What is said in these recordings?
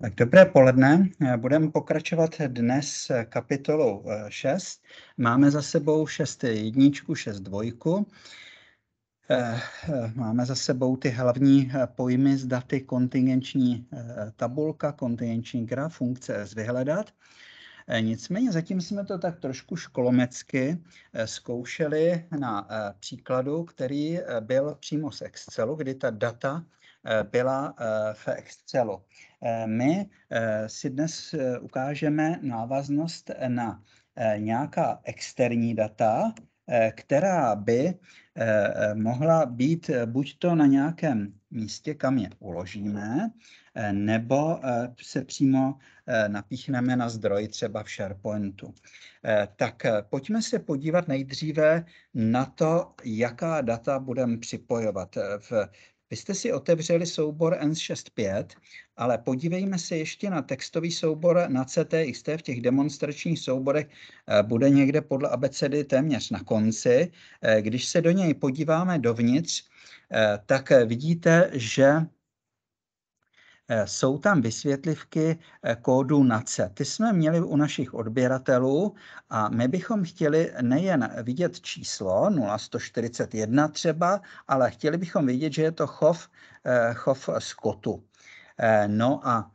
Tak dobré poledne. Budeme pokračovat dnes kapitolou 6. Eh, máme za sebou 6 jedničku, 6 dvojku. Eh, eh, máme za sebou ty hlavní pojmy z daty kontingenční tabulka, kontingenční graf, funkce z vyhledat. Nicméně zatím jsme to tak trošku školomecky zkoušeli na příkladu, který byl přímo z Excelu, kdy ta data byla v Excelu. Eh, my eh, si dnes eh, ukážeme návaznost na nějaká externí data, která by mohla být buď to na nějakém místě, kam je uložíme, nebo se přímo napíchneme na zdroj třeba v SharePointu. Tak pojďme se podívat nejdříve na to, jaká data budeme připojovat. V vy jste si otevřeli soubor N65, ale podívejme se ještě na textový soubor na CTXT. V těch demonstračních souborech eh, bude někde podle abecedy téměř na konci. Eh, když se do něj podíváme dovnitř, eh, tak vidíte, že Eh, jsou tam vysvětlivky eh, kódu NACE. Ty jsme měli u našich odběratelů a my bychom chtěli nejen vidět číslo 0141 třeba, ale chtěli bychom vidět, že je to chov, eh, chov skotu. No a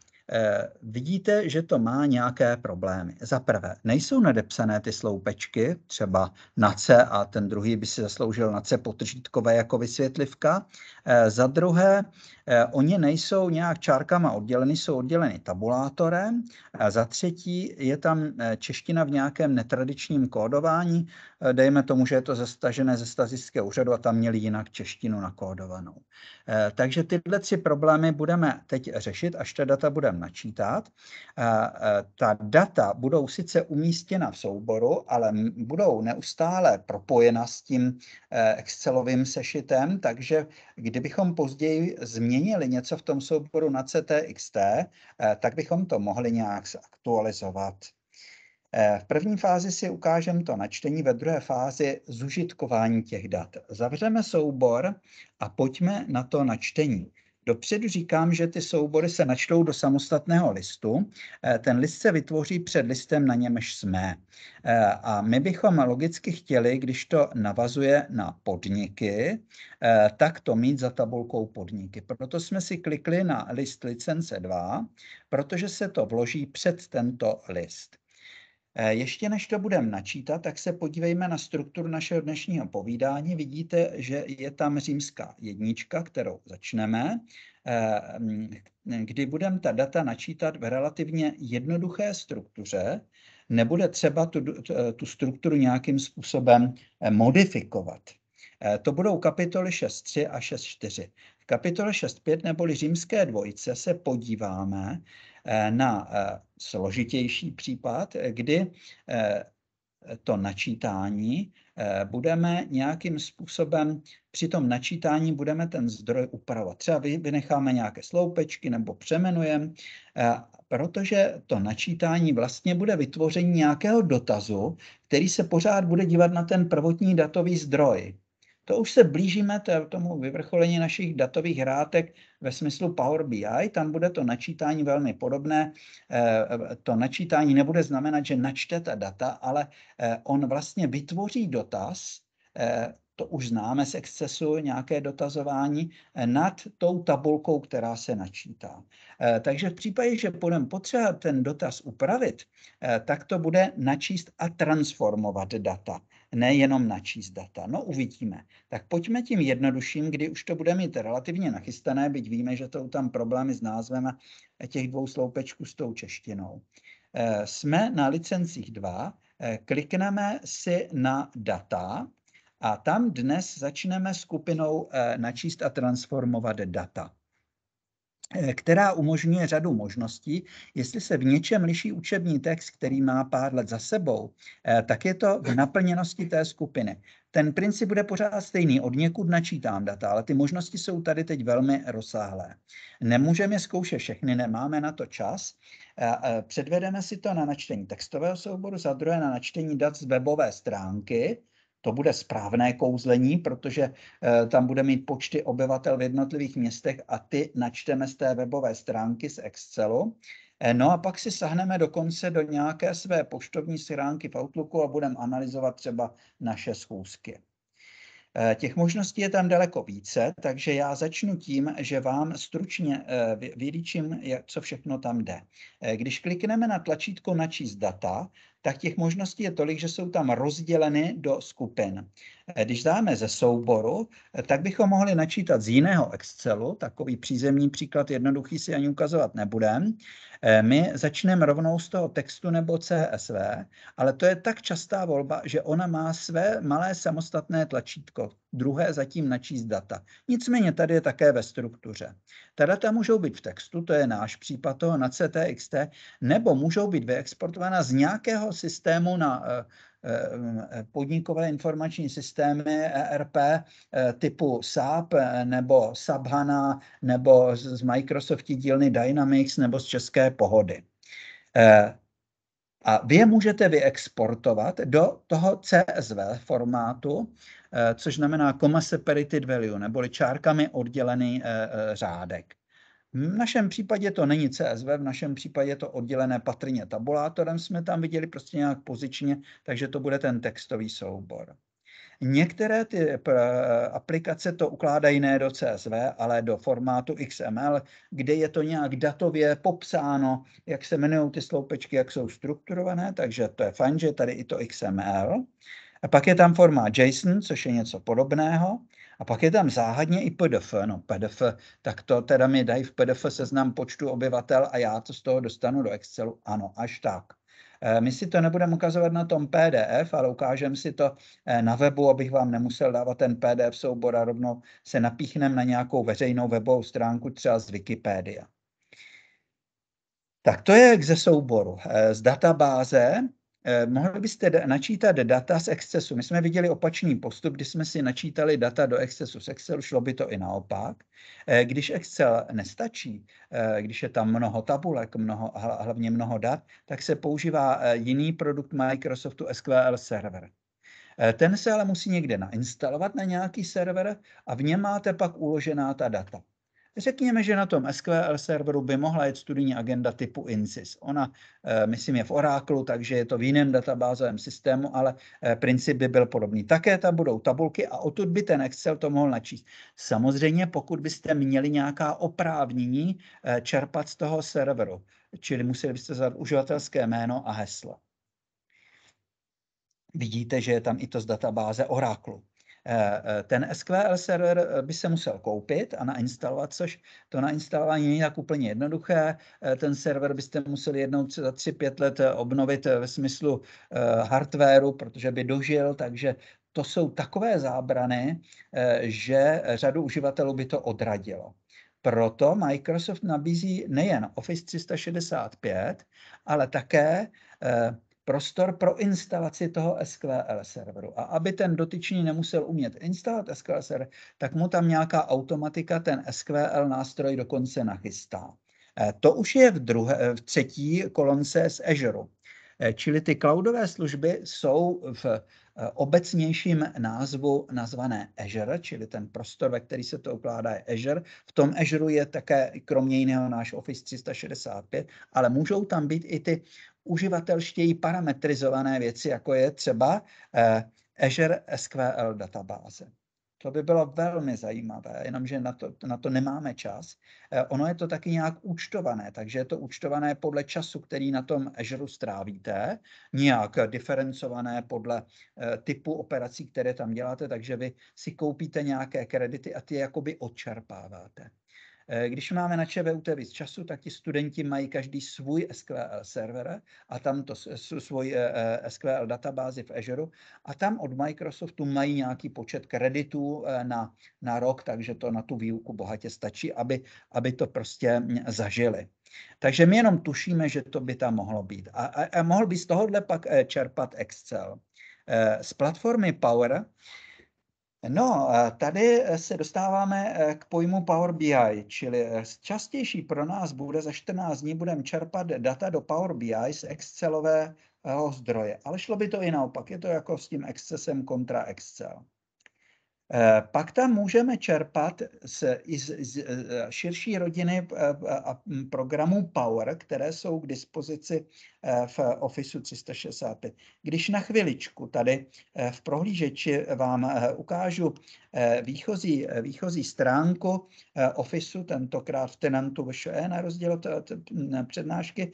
vidíte, že to má nějaké problémy. Za prvé, nejsou nadepsané ty sloupečky, třeba na C a ten druhý by si zasloužil na C potřítkové jako vysvětlivka. Za druhé, Eh, oni nejsou nějak čárkama odděleny, jsou odděleny tabulátorem. Eh, za třetí je tam eh, čeština v nějakém netradičním kódování. Dejme tomu, že je to zastažené ze statistického úřadu a tam měli jinak češtinu nakódovanou. Takže tyhle tři problémy budeme teď řešit, až ta data budeme načítat. Ta data budou sice umístěna v souboru, ale budou neustále propojena s tím Excelovým sešitem, takže kdybychom později změnili změnili něco v tom souboru na CTXT, eh, tak bychom to mohli nějak zaktualizovat. Eh, v první fázi si ukážeme to načtení, ve druhé fázi zužitkování těch dat. Zavřeme soubor a pojďme na to načtení. Dopředu říkám, že ty soubory se načtou do samostatného listu. Eh, ten list se vytvoří před listem, na němž jsme. Eh, a my bychom logicky chtěli, když to navazuje na podniky, eh, tak to mít za tabulkou podniky. Proto jsme si klikli na list licence 2, protože se to vloží před tento list. Eh, ještě než to budeme načítat, tak se podívejme na strukturu našeho dnešního povídání. Vidíte, že je tam římská jednička, kterou začneme, eh, kdy budeme ta data načítat v relativně jednoduché struktuře. Nebude třeba tu, eh, tu strukturu nějakým způsobem modifikovat. To budou kapitoly 6.3 a 6.4. V kapitole 6.5 neboli římské dvojice se podíváme na eh, složitější případ, kdy eh, to načítání eh, budeme nějakým způsobem, při tom načítání budeme ten zdroj upravovat. Třeba vynecháme nějaké sloupečky nebo přemenujeme, protože to načítání vlastně bude vytvoření nějakého dotazu, který se pořád bude dívat na ten prvotní datový zdroj. To už se blížíme tomu vyvrcholení našich datových hrátek ve smyslu Power BI. Tam bude to načítání velmi podobné. Eh, eh, to načítání nebude znamenat, že načte ta data, ale eh, on vlastně vytvoří dotaz, to už známe z excesu, nějaké dotazování, eh, nad tou tabulkou, která se načítá. Eh, takže v případě, že budeme potřebovat ten dotaz upravit, eh, tak to bude načíst a transformovat data, nejenom načíst data. No uvidíme. Tak pojďme tím jednodušším, kdy už to bude mít relativně nachystané, byť víme, že to tam problémy s názvem těch dvou sloupečků s tou češtinou. Jsme na licencích 2, klikneme si na data, a tam dnes začneme skupinou eh, načíst a transformovat data eh, která umožňuje řadu možností. Jestli se v něčem liší učební text, který má pár let za sebou, eh, tak je to v naplněnosti té skupiny. Ten princip bude pořád stejný, od někud načítám data, ale ty možnosti jsou tady teď velmi rozsáhlé. Nemůžeme zkoušet všechny, nemáme na to čas. Předvedeme si to na načtení textového souboru, za druhé na načtení dat z webové stránky, to bude správné kouzlení, protože eh, tam bude mít počty obyvatel v jednotlivých městech a ty načteme z té webové stránky z Excelu. Eh, no a pak si sahneme dokonce do nějaké své poštovní schránky v Outlooku a budeme analyzovat třeba naše schůzky. Eh, těch možností je tam daleko více, takže já začnu tím, že vám stručně vylíčím, co všechno tam jde. Když klikneme na tlačítko načíst data, tak těch možností je tolik, že jsou tam rozděleny do skupin. Eh, když dáme ze souboru, eh, tak bychom mohli načítat z jiného Excelu, takový přízemní příklad jednoduchý si ani ukazovat nebudem. Eh, my začneme rovnou z toho textu nebo CSV, ale to je tak častá volba, že ona má své malé samostatné tlačítko, druhé zatím načíst data. Nicméně tady je také ve struktuře. Ta data můžou být v textu, to je náš případ toho na CTXT, nebo můžou být vyexportována z nějakého systému na eh, eh, eh, podnikové informační systémy ERP typu SAP nebo SAP HANA nebo z Microsofti dílny Dynamics nebo z české pohody. A vy je můžete vyexportovat do toho CSV formátu Eh, což znamená comma separated value, neboli čárkami oddělený eh, eh, řádek. V našem případě to není CSV, v našem případě je to oddělené patrně tabulátorem, jsme tam viděli prostě nějak pozičně, takže to bude ten textový soubor. Některé ty aplikace to ukládají ne do CSV, ale do formátu XML, kde je to nějak datově popsáno, jak se jmenují ty sloupečky, jak jsou strukturované, takže to je fajn, že tady i to XML. A pak je tam forma JSON, což je něco podobného. A pak je tam záhadně i PDF. No PDF, tak to teda mi dají v PDF seznam počtu obyvatel a já to z toho dostanu do Excelu. Ano, až tak. Eh, my si to nebudeme ukazovat na tom PDF, ale ukážeme si to eh, na webu, abych vám nemusel dávat ten PDF soubor a rovnou se napíchneme na nějakou veřejnou webovou stránku, třeba z Wikipedia. Tak to je ze souboru. Eh, z databáze Eh, mohli byste načítat data z Excesu. My jsme viděli opačný postup, kdy jsme si načítali data do Excesu z Excelu, šlo by to i naopak. Eh, když Excel nestačí, eh, když je tam mnoho tabulek, mnoho, hlavně mnoho dat, tak se používá jiný produkt Microsoftu SQL Server. Ten se ale musí někde nainstalovat na nějaký server a v něm máte pak uložená ta data. Řekněme, že na tom SQL serveru by mohla jít studijní agenda typu INSYS. Ona, eh, myslím, je v Oráklu, takže je to v jiném databázovém systému, ale eh, princip by byl podobný. Také tam budou tabulky a odtud by ten Excel to mohl načíst. Samozřejmě, pokud byste měli nějaká oprávnění eh, čerpat z toho serveru, čili museli byste zadat uživatelské jméno a heslo. Vidíte, že je tam i to z databáze Oráklu. Eh, eh, ten SQL server eh, by se musel koupit a nainstalovat, což to nainstalování není tak úplně jednoduché. Ten server byste museli jednou za 3-5 let obnovit ve smyslu hardwareu, protože by dožil, takže to jsou takové zábrany, že řadu uživatelů by to odradilo. Proto Microsoft nabízí nejen Office 365, ale také prostor pro instalaci toho SQL serveru. A aby ten dotyčný nemusel umět instalovat SQL server, tak mu tam nějaká automatika ten SQL nástroj dokonce nachystá. Eh, to už je v, druhé, eh, v třetí kolonce z Azure. Eh, čili ty cloudové služby jsou v obecnějším názvu nazvané Azure, čili ten prostor, ve který se to ukládá, je Azure. V tom Azure je také kromě jiného náš Office 365, ale můžou tam být i ty uživatelštěji parametrizované věci, jako je třeba eh, Azure SQL databáze. To by bylo velmi zajímavé, jenomže na to, na to nemáme čas. Eh, ono je to taky nějak účtované, takže je to účtované podle času, který na tom Azure strávíte, nějak diferencované podle eh, typu operací, které tam děláte, takže vy si koupíte nějaké kredity a ty je jakoby odčerpáváte. Eh, když máme na ČVUT víc času, tak ti studenti mají každý svůj SQL server a tam to svůj eh, eh, SQL databázi v Azure a tam od Microsoftu mají nějaký počet kreditů na, na rok, takže to na tu výuku bohatě stačí, aby, aby to prostě hm, zažili. Takže my jenom tušíme, že to by tam mohlo být. A, a, a mohl by z tohohle pak čerpat Excel. Z platformy Power No, tady eh, se dostáváme eh, k pojmu Power BI, čili eh, častější pro nás bude za 14 dní budeme čerpat data do Power BI z Excelového zdroje, ale šlo by to i naopak, je to jako s tím Excesem kontra Excel. Eh, pak tam můžeme čerpat z, z, z eh, širší rodiny eh, hm, programů Power, které jsou k dispozici v Officeu 365. Když na chviličku tady v prohlížeči vám ukážu výchozí, výchozí stránku Officeu, tentokrát v tenantu VŠE na rozdíl od hm, přednášky,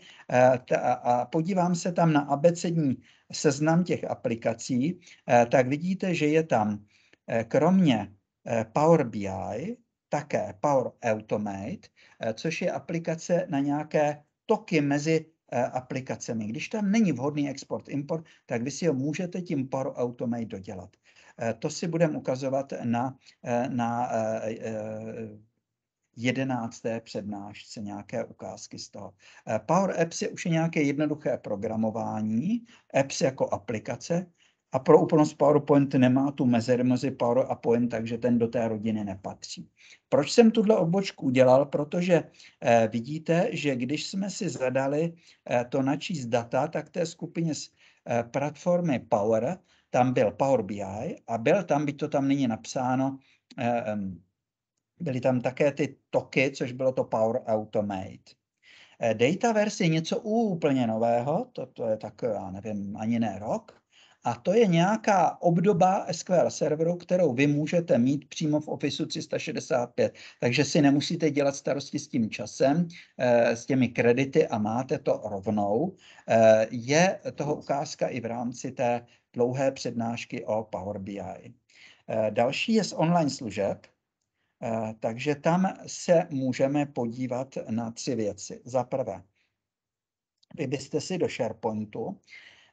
a podívám se tam na abecední seznam těch aplikací, tak vidíte, že je tam Eh, kromě eh, Power BI také Power Automate, eh, což je aplikace na nějaké toky mezi aplikacemi. Když tam není vhodný export-import, tak vy si ho můžete tím Power Automate dodělat. To si budeme ukazovat na, na jedenácté přednášce nějaké ukázky z toho. Power Apps je už nějaké jednoduché programování, apps jako aplikace, a pro úplnost PowerPoint nemá tu mezeru mezi Power a Point, takže ten do té rodiny nepatří. Proč jsem tuhle obočku udělal? Protože eh, vidíte, že když jsme si zadali eh, to načíst data, tak té skupině z eh, platformy Power, tam byl Power BI a byl tam, byť to tam není napsáno, eh, byly tam také ty toky, což bylo to Power Automate. Eh, Dataverse je něco úplně nového, to, to je tak, já nevím, ani ne rok, a to je nějaká obdoba SQL serveru, kterou vy můžete mít přímo v Office 365. Takže si nemusíte dělat starosti s tím časem, eh, s těmi kredity a máte to rovnou. Eh, je toho ukázka i v rámci té dlouhé přednášky o Power BI. Eh, další je z online služeb, takže tam se můžeme podívat na tři věci. Za prvé, vy byste si do SharePointu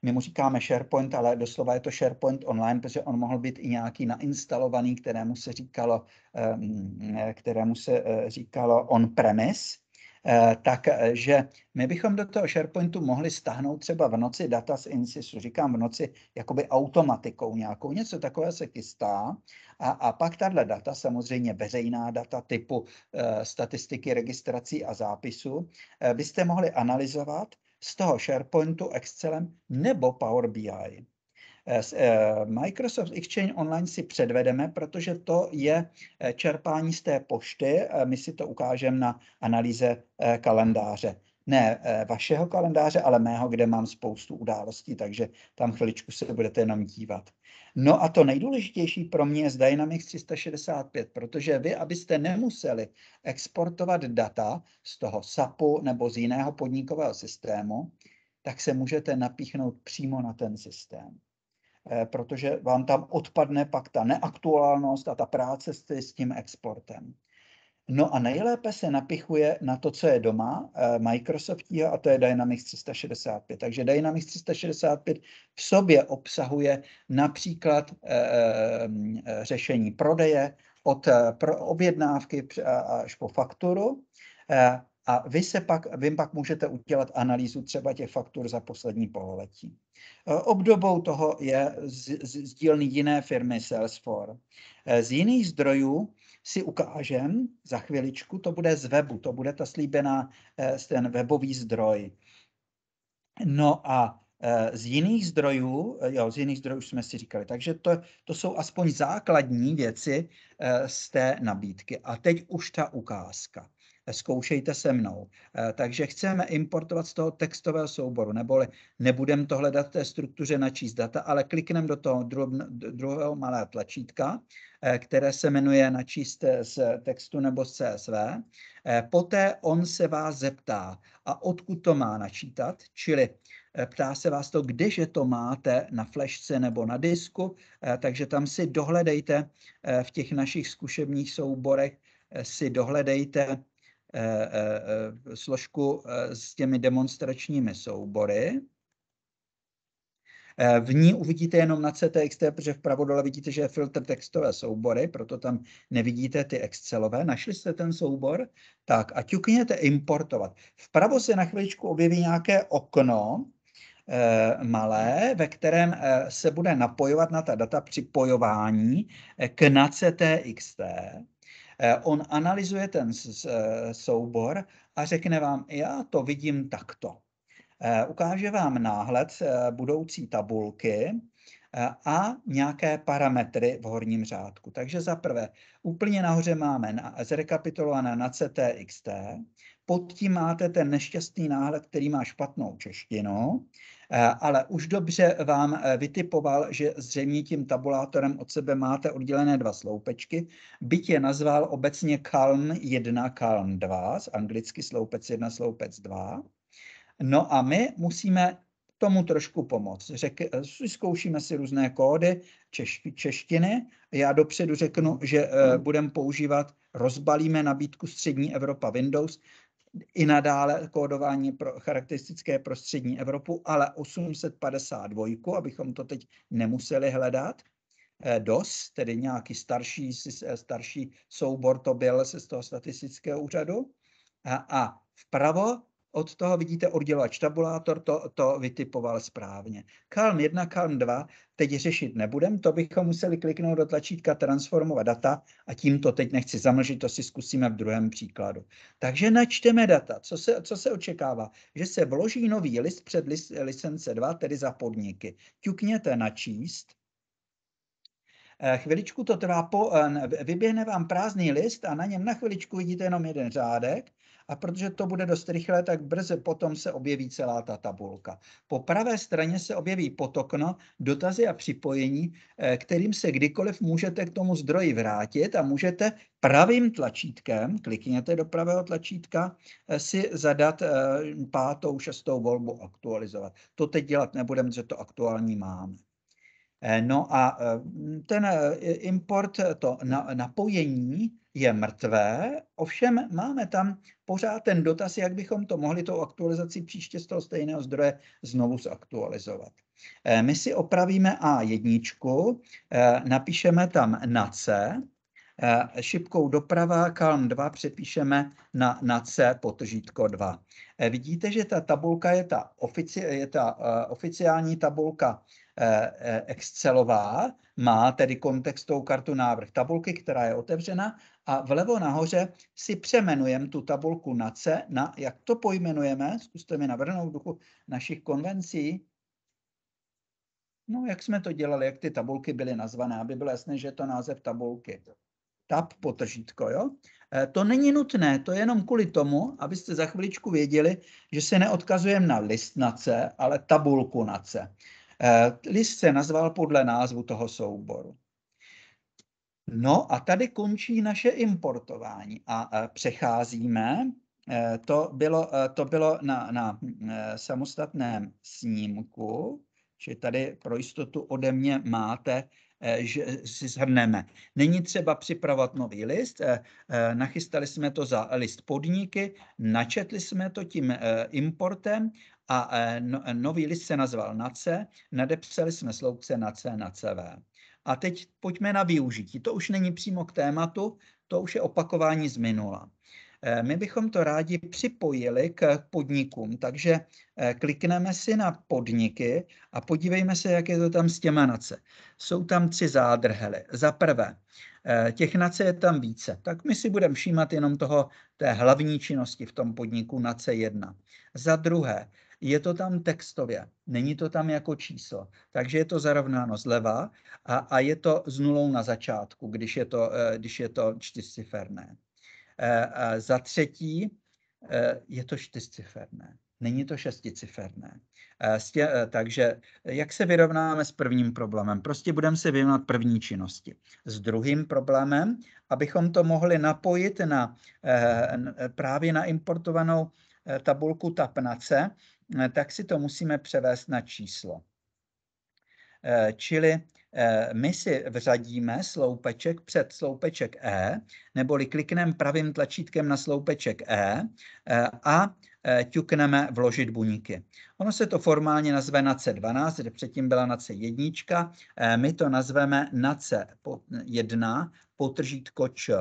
my mu říkáme SharePoint, ale doslova je to SharePoint online, protože on mohl být i nějaký nainstalovaný, kterému se říkalo, ehm, kterému se eh, říkalo on-premise, eh, takže eh, my bychom do toho SharePointu mohli stáhnout třeba v noci data z Insisu, říkám v noci jakoby automatikou nějakou, něco takového se chystá a, a pak tahle data, samozřejmě veřejná data typu e, statistiky registrací a zápisu, e, byste mohli analyzovat z toho SharePointu, Excelem nebo Power BI. Eh, eh, Microsoft Exchange Online si předvedeme, protože to je eh, čerpání z té pošty. My si to ukážeme na analýze kalendáře ne eh, vašeho kalendáře, ale mého, kde mám spoustu událostí, takže tam chviličku se budete jenom dívat. No a to nejdůležitější pro mě je z Dynamics 365, protože vy, abyste nemuseli exportovat data z toho SAPu nebo z jiného podnikového systému, tak se můžete napíchnout přímo na ten systém eh, protože vám tam odpadne pak ta neaktuálnost a ta práce s tím exportem. No a nejlépe se napichuje na to, co je doma eh, Microsoftího, a to je Dynamics 365. Takže Dynamics 365 v sobě obsahuje například eh, eh, mm, řešení prodeje od objednávky až po fakturu. a vy, se pak, vy pak můžete udělat analýzu třeba těch faktur za poslední pololetí. Obdobou toho je z, z, z dílny jiné firmy Salesforce. Z jiných zdrojů si ukážem za chviličku, to bude z webu, to bude ta slíbená, eh, ten webový zdroj. No a eh, z jiných zdrojů, eh, jo, z jiných zdrojů jsme si říkali, takže to, to jsou aspoň základní věci z té nabídky. A teď už ta ukázka zkoušejte se mnou. Eh, takže chceme importovat z toho textového souboru, neboli nebudeme to hledat v té struktuře načíst data, ale klikneme do toho druhého malého tlačítka, eh, které se jmenuje načíst eh, z textu nebo z CSV. Poté on se vás zeptá, a odkud to má načítat, čili ptá se vás to, kdeže to máte na flešce nebo na disku, takže tam si dohledejte v těch našich zkušebních souborech, si dohledejte Eh, eh, eh, složku s těmi demonstračními soubory. V ní uvidíte jenom na CTXT, protože vpravo dole vidíte, že je filtr textové soubory, proto tam nevidíte ty Excelové. Našli jste ten soubor? Tak a ťukněte importovat. Vpravo se na chviličku objeví nějaké okno, malé, ve kterém se bude napojovat na ta data připojování k NACTXT. Na Eh, on analyzuje ten eh, soubor a řekne vám, já to vidím takto. Eh, ukáže vám náhled budoucí tabulky a nějaké parametry v horním řádku. Takže za prvé, úplně nahoře máme zrekapitulované na CTXT, pod tím máte ten nešťastný náhled, který má špatnou češtinu, eh, ale už dobře vám eh, vytipoval, že zřejmě tím tabulátorem od sebe máte oddělené dva sloupečky, byť je nazval obecně Calm 1, Calm 2, z anglicky sloupec 1, sloupec 2. No a my musíme tomu trošku pomoct. Řek, eh, zkoušíme si různé kódy češ, češtiny. Já dopředu řeknu, že e, budeme používat, rozbalíme nabídku střední Evropa Windows, i nadále kódování pro charakteristické pro střední Evropu, ale 852, abychom to teď nemuseli hledat, eh, DOS, tedy nějaký starší, eh, starší soubor to byl se z toho statistického úřadu. A, a vpravo od toho vidíte oddělovač tabulátor, to, to vytipoval správně. Calm 1, Calm 2 teď řešit nebudem, to bychom museli kliknout do tlačítka transformovat data a tím to teď nechci zamlžit, to si zkusíme v druhém příkladu. Takže načteme data. Co se, co se očekává? Že se vloží nový list před lis, licence 2, tedy za podniky. Ťukněte na číst eh, chviličku to trvá, po, eh, vyběhne vám prázdný list a na něm na chviličku vidíte jenom jeden řádek a protože to bude dost rychlé, tak brzy potom se objeví celá ta tabulka. Po pravé straně se objeví potokno, dotazy a připojení, eh, kterým se kdykoliv můžete k tomu zdroji vrátit a můžete pravým tlačítkem, klikněte do pravého tlačítka, eh, si zadat eh, pátou, šestou volbu aktualizovat. To teď dělat nebudeme, že to aktuální máme. No a ten import, to napojení, je mrtvé, ovšem máme tam pořád ten dotaz, jak bychom to mohli tou aktualizací příště z toho stejného zdroje znovu zaktualizovat. Eh, my si opravíme A1, eh, napíšeme tam na C, eh, šipkou doprava kalm 2 přepíšeme na, na C potržítko 2. Vidíte, že ta tabulka je ta, ofici, je ta uh, oficiální tabulka Excelová, má tedy kontextovou kartu návrh tabulky, která je otevřena a vlevo nahoře si přemenujeme tu tabulku na C, na, jak to pojmenujeme, zkuste mi navrhnout v duchu našich konvencí. No, jak jsme to dělali, jak ty tabulky byly nazvané, aby bylo jasné, že je to název tabulky. Tab potržítko, jo? Eh, to není nutné, to je jenom kvůli tomu, abyste za chviličku věděli, že se neodkazujeme na list na C, ale tabulku na C. Eh, list se nazval podle názvu toho souboru. No a tady končí naše importování a e, přecházíme. E, to bylo, e, to bylo na, na samostatném snímku, či tady pro jistotu ode mě máte, že si zhrneme. Není třeba připravovat nový list, nachystali jsme to za list podniky, načetli jsme to tím importem a no, nový list se nazval NACE, nadepsali jsme sloupce NACE na CV. A teď pojďme na využití. To už není přímo k tématu, to už je opakování z minula. Eh, my bychom to rádi připojili k podnikům, takže eh, klikneme si na podniky a podívejme se, jak je to tam s těma nace. Jsou tam tři zádrhely. Za prvé, eh, těch nace je tam více, tak my si budeme všímat jenom toho té hlavní činnosti v tom podniku nace 1. Za druhé, je to tam textově, není to tam jako číslo. Takže je to zarovnáno zleva a, a je to s nulou na začátku, když je to, eh, když je to čtyřciferné. Eh, a za třetí eh, je to čtyřciferné. Není to šesticiferné. Stě, takže jak se vyrovnáme s prvním problémem? Prostě budeme se vyrovnat první činnosti. S druhým problémem, abychom to mohli napojit na, právě na importovanou tabulku tapnace, Eh, tak si to musíme převést na číslo. Eh, čili eh, my si vřadíme sloupeček před sloupeček E, neboli klikneme pravým tlačítkem na sloupeček E a ťukneme vložit buňky. Ono se to formálně nazve na C12, kde předtím byla na C1, my to nazveme na C1, potržítko Č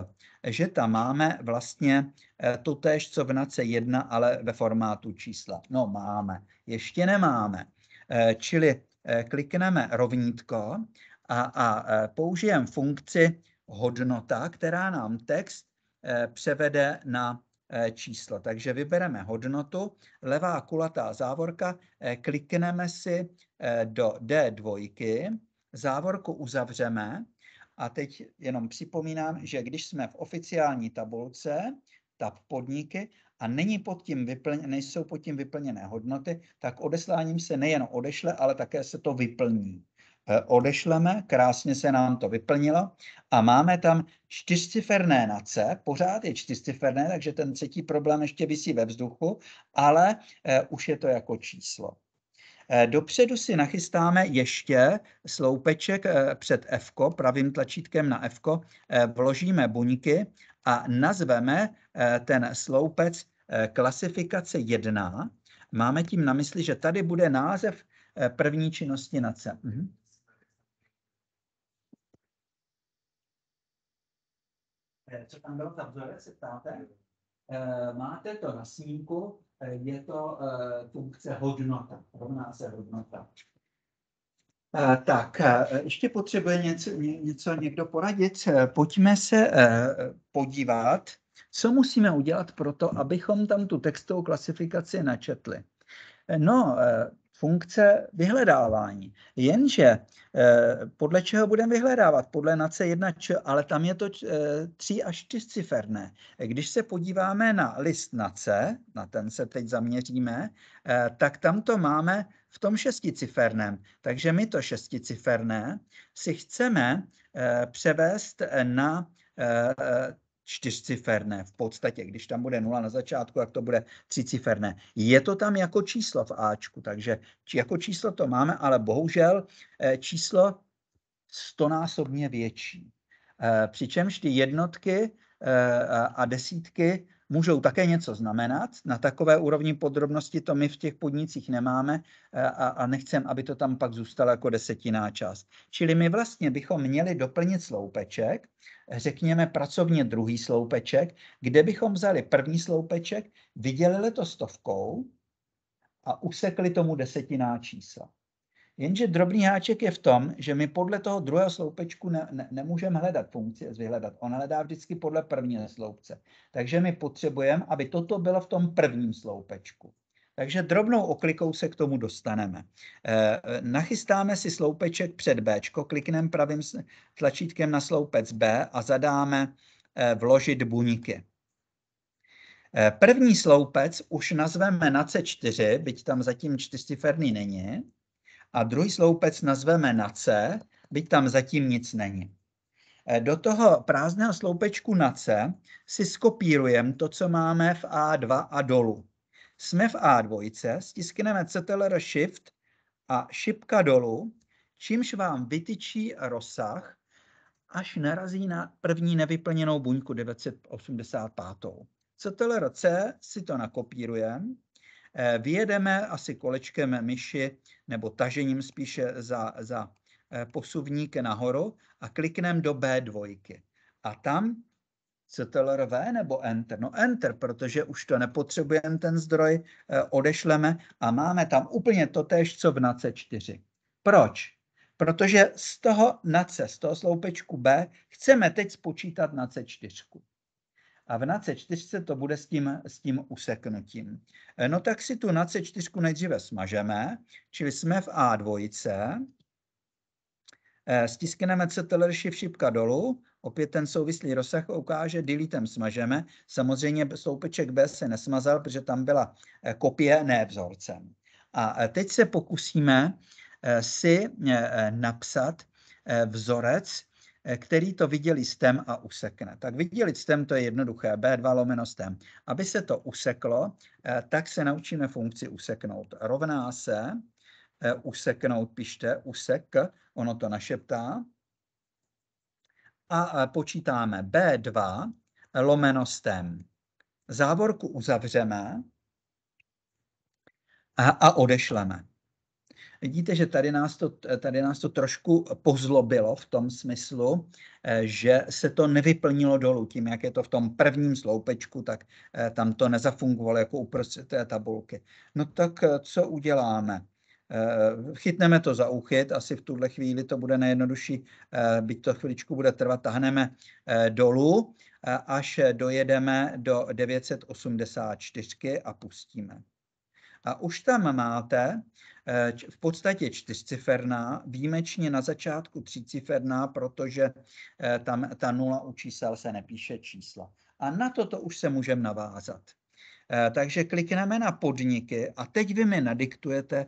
že tam máme vlastně eh, to též, co v NACE 1, ale ve formátu čísla. No máme, ještě nemáme. Eh, čili eh, klikneme rovnítko a, a použijeme funkci hodnota, která nám text převede na číslo. Takže vybereme hodnotu, levá kulatá závorka, klikneme si do D2, závorku uzavřeme a teď jenom připomínám, že když jsme v oficiální tabulce, ta podniky, a není pod tím vyplně, nejsou pod tím vyplněné hodnoty, tak odesláním se nejen odešle, ale také se to vyplní. E, odešleme, krásně se nám to vyplnilo a máme tam čtyřciferné na C, pořád je čtyřciferné, takže ten třetí problém ještě vysí ve vzduchu, ale eh, už je to jako číslo. Eh, dopředu si nachystáme ještě sloupeček eh, před F, pravým tlačítkem na F, eh, vložíme buňky a nazveme ten sloupec klasifikace 1. Máme tím na mysli, že tady bude název první činnosti na C. Mhm. Co tam bylo za vzorec, se ptáte? Máte to na snímku, Eh, je to eh, funkce hodnota, rovná se hodnota. Eh, tak, ještě potřebuje něco, něco někdo poradit. Pojďme se podívat, co musíme udělat pro to, abychom tam tu textovou klasifikaci načetli. No, funkce vyhledávání. Jenže eh, podle čeho budeme vyhledávat? Podle NACE 1Č, ale tam je to 3 eh, až 4 ciferné. Když se podíváme na list NACE, na ten se teď zaměříme, eh, tak tam to máme v tom šesticiferném. Takže my to šesticiferné si chceme převést na čtyřciferné v podstatě. Když tam bude nula na začátku, jak to bude třiciferné. Je to tam jako číslo v Ačku, takže jako číslo to máme, ale bohužel eh, číslo stonásobně větší. Eh, přičemž ty jednotky eh, a desítky můžou také něco znamenat. Na takové úrovni podrobnosti to my v těch podnicích nemáme eh, a, a nechcem, aby to tam pak zůstalo jako desetiná část. Čili my vlastně bychom měli doplnit sloupeček, řekněme pracovně druhý sloupeček, kde bychom vzali první sloupeček, vydělili to stovkou a usekli tomu desetiná čísla. Jenže drobný háček je v tom, že my podle toho druhého sloupečku ne, ne, nemůžeme hledat funkci S vyhledat. On hledá vždycky podle prvního sloupce. Takže my potřebujeme, aby toto bylo v tom prvním sloupečku. Takže drobnou oklikou se k tomu dostaneme. E, nachystáme si sloupeček před B, klikneme pravým tlačítkem na sloupec B a zadáme e, vložit buňky. E, první sloupec už nazveme na C4, byť tam zatím čtyřciferný není a druhý sloupec nazveme na C, byť tam zatím nic není. E, do toho prázdného sloupečku na C si skopírujeme to, co máme v A2 a dolů. Jsme v A2, stiskneme CTRL Shift a šipka dolů, čímž vám vytyčí rozsah, až narazí na první nevyplněnou buňku 985. CTRL C si to nakopírujeme Eh, vyjedeme asi kolečkem myši nebo tažením spíše za, za eh, posuvník nahoru a klikneme do B2. A tam V nebo Enter? No Enter, protože už to nepotřebujeme, ten zdroj eh, odešleme a máme tam úplně totéž, co v NACE 4. Proč? Protože z toho NACE, z toho sloupečku B, chceme teď spočítat NACE 4 a v NACE C4 to bude s tím, s tím useknutím. E, no tak si tu NACE 4 nejdříve smažeme, čili jsme v A2, e, stiskneme CTRL Shift šipka dolů, opět ten souvislý rozsah ukáže, deletem smažeme. Samozřejmě sloupeček B se nesmazal, protože tam byla e, kopie, ne vzorcem. A teď se pokusíme si napsat vzorec Eh, který to vydělí stem a usekne. Tak vydělit stem to je jednoduché, B2 lomeno stem. Aby se to useklo, eh, tak se naučíme funkci useknout. Rovná se eh, useknout, pište usek, ono to našeptá. A počítáme B2 lomeno stem. Závorku uzavřeme a odešleme. Vidíte, že tady nás, to, tady nás to trošku pozlobilo v tom smyslu, eh, že se to nevyplnilo dolů. Tím, jak je to v tom prvním sloupečku, tak eh, tam to nezafungovalo jako uprostřed té tabulky. No tak eh, co uděláme? Chytneme to za uchyt, asi v tuhle chvíli to bude nejjednodušší, byť to chviličku bude trvat, tahneme dolů, až dojedeme do 984 a pustíme. A už tam máte Eh, v podstatě čtyřciferná, výjimečně na začátku tříciferná, protože eh, tam ta nula u čísel se nepíše čísla. A na toto už se můžeme navázat. Eh, takže klikneme na podniky a teď vy mi nadiktujete,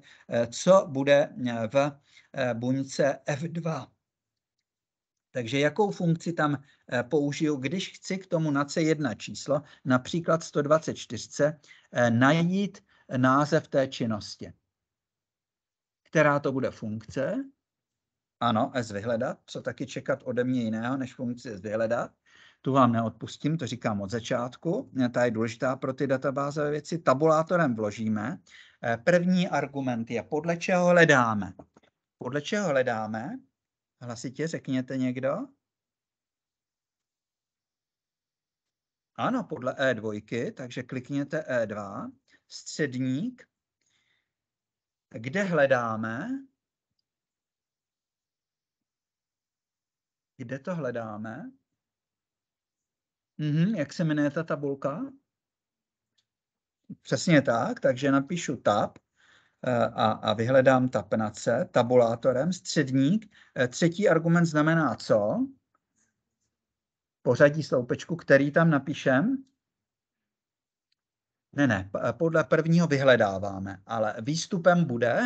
co bude v buňce F2. Takže jakou funkci tam použiju, když chci k tomu na C1 číslo, například 124, najít název té činnosti která to bude funkce. Ano, S vyhledat, co taky čekat ode mě jiného než funkci S vyhledat. Tu vám neodpustím, to říkám od začátku. Ta je důležitá pro ty databázové věci. Tabulátorem vložíme. Eh, první argument je, podle čeho hledáme. Podle čeho hledáme? Hlasitě řekněte někdo. Ano, podle E2, takže klikněte E2, středník, kde hledáme, kde to hledáme, mhm, jak se jmenuje ta tabulka? Přesně tak, takže napíšu tab eh, a, a vyhledám tapnace tabulátorem, středník. Eh, třetí argument znamená co? Pořadí sloupečku, který tam napíšem. Ne, ne, eh, podle prvního vyhledáváme, ale výstupem bude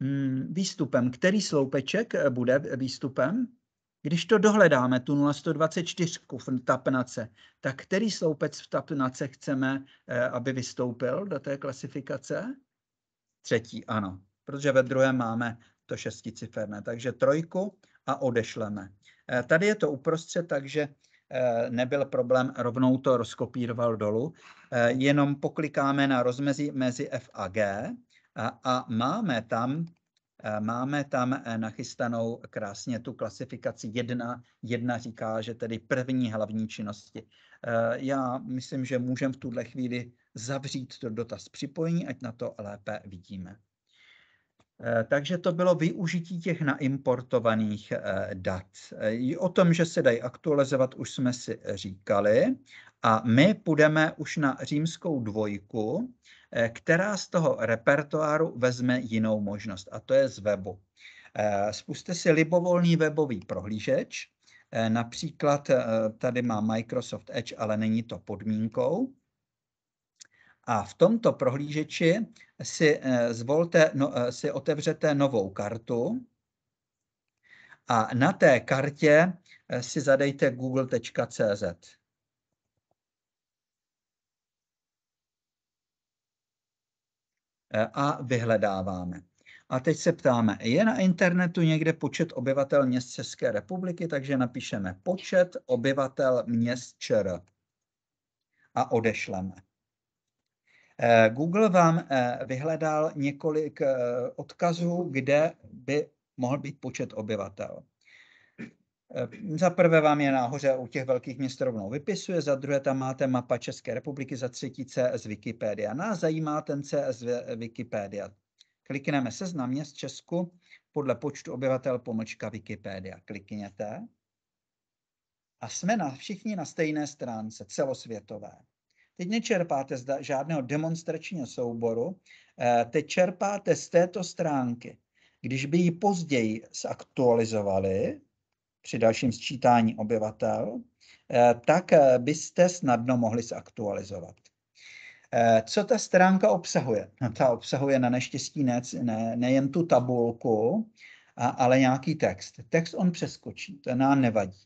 hmm, výstupem, který sloupeček eh, bude výstupem? Když to dohledáme, tu 0124 v tapnace, tak který sloupec v tapnace chceme, eh, aby vystoupil do té klasifikace? Třetí, ano, protože ve druhém máme to šesticiferné, takže trojku a odešleme. Tady je to uprostřed, takže Eh, nebyl problém, rovnou to rozkopíroval dolů. Eh, jenom poklikáme na rozmezí mezi F a G a, a máme tam eh, Máme tam nachystanou krásně tu klasifikaci jedna. Jedna říká, že tedy první hlavní činnosti. Já myslím, že můžeme v tuhle chvíli zavřít to dotaz připojení, ať na to lépe vidíme. Eh, takže to bylo využití těch naimportovaných eh, dat. Eh, o tom, že se dají aktualizovat, už jsme si říkali. A my půjdeme už na římskou dvojku, která z toho repertoáru vezme jinou možnost, a to je z webu. Spuste si libovolný webový prohlížeč, například tady má Microsoft Edge, ale není to podmínkou. A v tomto prohlížeči si, eh, zvolte, no, eh, si otevřete novou kartu a na té kartě eh, si zadejte google.cz. A vyhledáváme. A teď se ptáme, je na internetu někde počet obyvatel měst České republiky, takže napíšeme počet obyvatel měst ČR a odešleme. Eh, Google vám eh, vyhledal několik eh, odkazů, kde by mohl být počet obyvatel. Za prvé vám je nahoře u těch velkých měst rovnou vypisuje, za druhé tam máte mapa České republiky, za třetí CS Wikipedia. Nás no zajímá ten CS Wikipedia. Klikneme seznam měst Česku podle počtu obyvatel pomlčka Wikipedia. Klikněte. A jsme na, všichni na stejné stránce, celosvětové. Teď nečerpáte z žádného demonstračního souboru, eh, teď čerpáte z této stránky. Když by ji později zaktualizovali při dalším sčítání obyvatel, eh, tak eh, byste snadno mohli zaktualizovat. Co ta stránka obsahuje? No, ta obsahuje na neštěstí ne, ne, nejen tu tabulku, a, ale nějaký text. Text on přeskočí, to nám nevadí.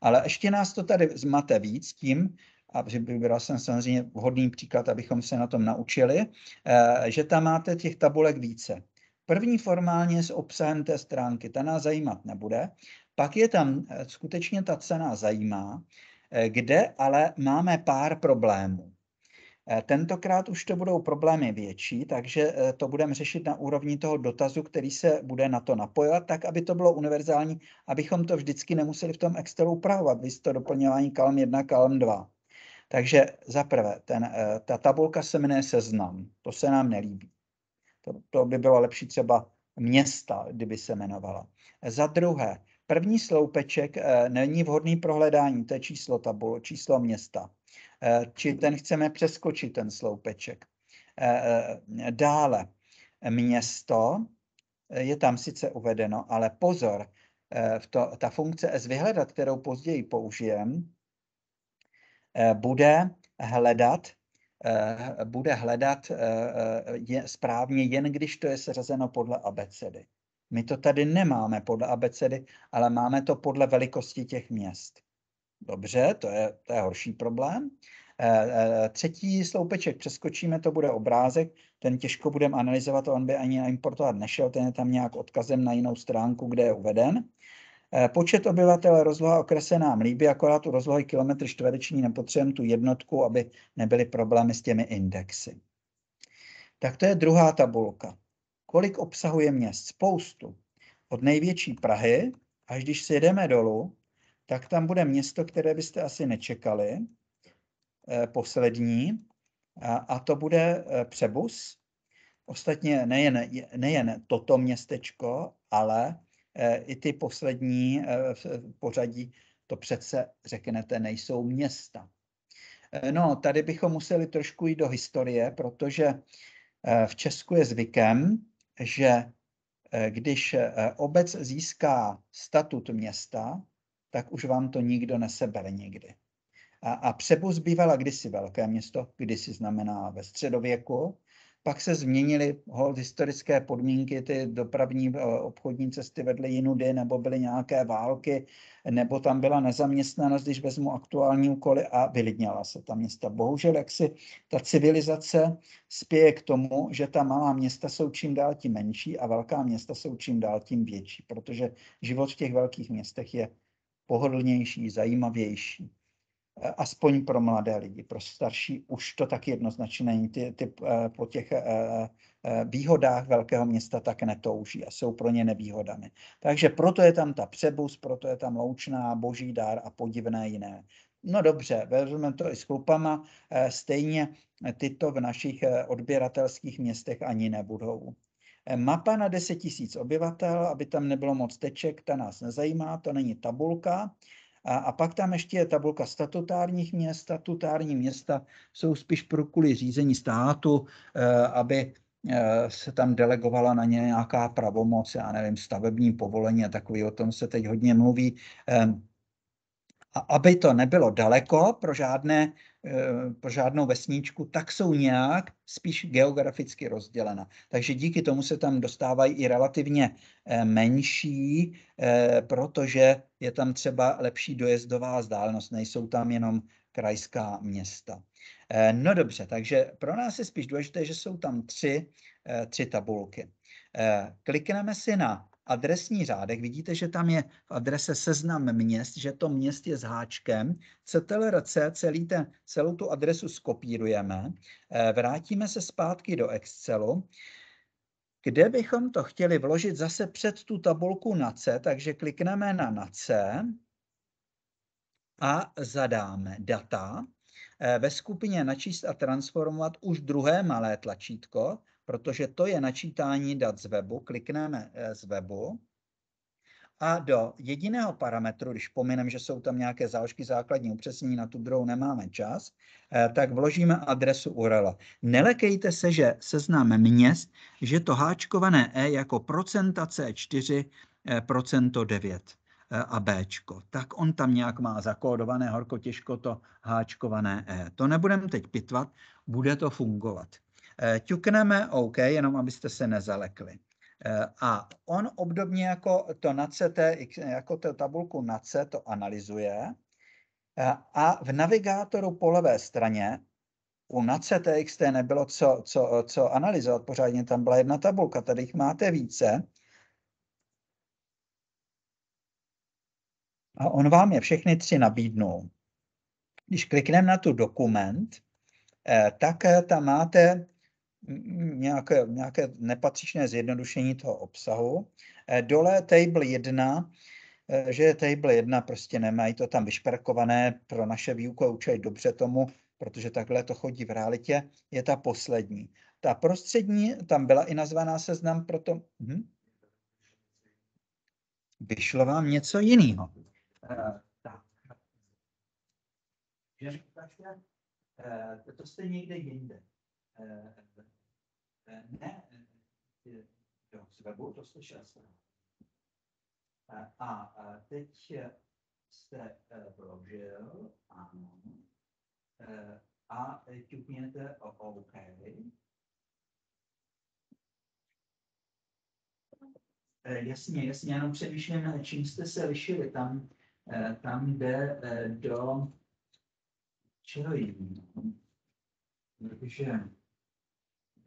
Ale ještě nás to tady zmate víc tím, a vybral jsem samozřejmě vhodný příklad, abychom se na tom naučili, eh, že tam máte těch tabulek více. První formálně s obsahem té stránky, ta nás zajímat nebude, pak je tam eh, skutečně ta cena zajímá, eh, kde ale máme pár problémů. Tentokrát už to budou problémy větší, takže to budeme řešit na úrovni toho dotazu, který se bude na to napojovat, tak aby to bylo univerzální, abychom to vždycky nemuseli v tom Excelu upravovat, vys to doplňování kalm 1, kalm 2. Takže za prvé, ten, eh, ta tabulka se jmenuje seznam. To se nám nelíbí. To, to by bylo lepší třeba města, kdyby se jmenovala. Za druhé, první sloupeček eh, není vhodný pro hledání, to je číslo tabul, číslo města. Eh, či ten chceme přeskočit, ten sloupeček. Dále, město, je tam sice uvedeno, ale pozor, v to, ta funkce S vyhledat, kterou později použijem, Eh, bude hledat eh, bude hledat eh, je správně jen když to je seřazeno podle abecedy. My to tady nemáme podle abecedy, ale máme to podle velikosti těch měst. Dobře, to je, to je horší problém. Třetí sloupeček přeskočíme, to bude obrázek, ten těžko budeme analyzovat, on by ani importovat nešel, ten je tam nějak odkazem na jinou stránku, kde je uveden. Eh, počet obyvatel, rozloha okrese nám líbí, akorát u rozlohy kilometr čtvereční nepotřebujeme tu jednotku, aby nebyly problémy s těmi indexy. Tak to je druhá tabulka. Kolik obsahuje měst? Spoustu. Od největší Prahy, až když si jedeme dolů, tak tam bude město, které byste asi nečekali, eh, poslední, a to bude eh, Přebus. Ostatně nejen, nejen toto městečko, ale Eh, i ty poslední eh, pořadí, to přece řeknete, nejsou města. Eh, no, tady bychom museli trošku jít do historie, protože v Česku je zvykem, že když obec získá statut města, tak už vám to nikdo nesebere nikdy. A, a Přebus bývala kdysi velké město, kdysi znamená ve středověku, pak se změnily historické podmínky, ty dopravní eh, obchodní cesty vedly jinudy, nebo byly nějaké války, nebo tam byla nezaměstnanost, když vezmu aktuální úkoly a vylidněla se ta města. Bohužel, jak si ta civilizace spěje k tomu, že ta malá města jsou čím dál tím menší a velká města jsou čím dál tím větší, protože život v těch velkých městech je pohodlnější, zajímavější aspoň pro mladé lidi. Pro starší už to tak jednoznačně není. Ty, ty eh, po těch eh, eh, výhodách velkého města tak netouží a jsou pro ně nevýhodami. Takže proto je tam ta přebus, proto je tam loučná, boží dár a podivné jiné. No dobře, vezmeme to i s klupama, stejně tyto v našich odběratelských městech ani nebudou. Mapa na 10 000 obyvatel, aby tam nebylo moc teček, ta nás nezajímá, to není tabulka. A, a pak tam ještě je tabulka statutárních měst. Statutární města jsou spíš pro kvůli řízení státu, eh, aby eh, se tam delegovala na ně nějaká pravomoc, já nevím, stavební povolení a takový, o tom se teď hodně mluví. Ehm, a aby to nebylo daleko pro, žádné, eh, pro žádnou vesničku, tak jsou nějak spíš geograficky rozdělena. Takže díky tomu se tam dostávají i relativně eh, menší, eh, protože je tam třeba lepší dojezdová vzdálenost, nejsou tam jenom krajská města. No dobře, takže pro nás je spíš důležité, že jsou tam tři, tři tabulky. Klikneme si na adresní řádek, vidíte, že tam je v adrese seznam měst, že to měst je s háčkem. CTRC celý ten, celou tu adresu skopírujeme, eh, vrátíme se zpátky do Excelu, kde bychom to chtěli vložit zase před tu tabulku na C, takže klikneme na na C a zadáme data. Eh, ve skupině načíst a transformovat už druhé malé tlačítko, protože to je načítání dat z webu. Klikneme eh, z webu a do jediného parametru, když pominem, že jsou tam nějaké záložky základní upřesnění, na tu druhou nemáme čas, eh, tak vložíme adresu URL. Nelekejte se, že seznam měst, že to háčkované E jako procenta C4, eh, procento 9 a B. Tak on tam nějak má zakódované horko těžko to háčkované E. To nebudeme teď pitvat, bude to fungovat. Eh, ťukneme OK, jenom abyste se nezalekli. Eh, a on obdobně jako to CT, jako to tabulku C to analyzuje eh, a v navigátoru po levé straně u CTXT nebylo co, co, co analyzovat pořádně, tam byla jedna tabulka, tady jich máte více. A on vám je všechny tři nabídnou. Když klikneme na tu dokument, tak tam máte nějaké, nějaké nepatřičné zjednodušení toho obsahu. Eh, dole table 1, eh, že table 1 prostě nemají to tam vyšperkované pro naše výuku učej dobře tomu, protože takhle to chodí v realitě, je ta poslední. Ta prostřední, tam byla i nazvaná seznam, proto hm, vyšlo vám něco jiného. Že říkáte, Je, to jste někde jinde ne, jo, zvedou do A teď jste vložil, ano, a ťukněte o OK. Jasně, jasně, jenom přemýšlím, čím jste se lišili. Tam, tam jde do čeho jiného. Protože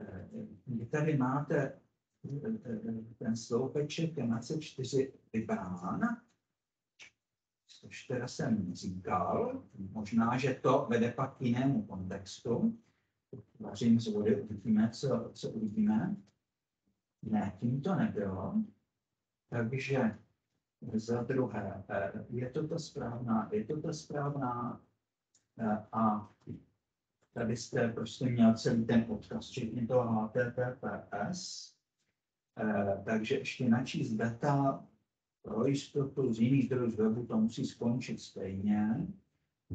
Eh, vy tady máte eh, ten sloupeček na C4 vybrán, což teda jsem říkal, možná, že to vede pak k jinému kontextu. Vařím z vody, uvidíme, co, co uvidíme. Ne, tím to nebylo. Takže za druhé, eh, je to ta správná, je to ta správná a tady jste prostě měl celý ten odkaz, včetně toho HTTPS. E, eh, takže ještě načíst data pro jistotu z jiných zdrojů z webu, to musí skončit stejně.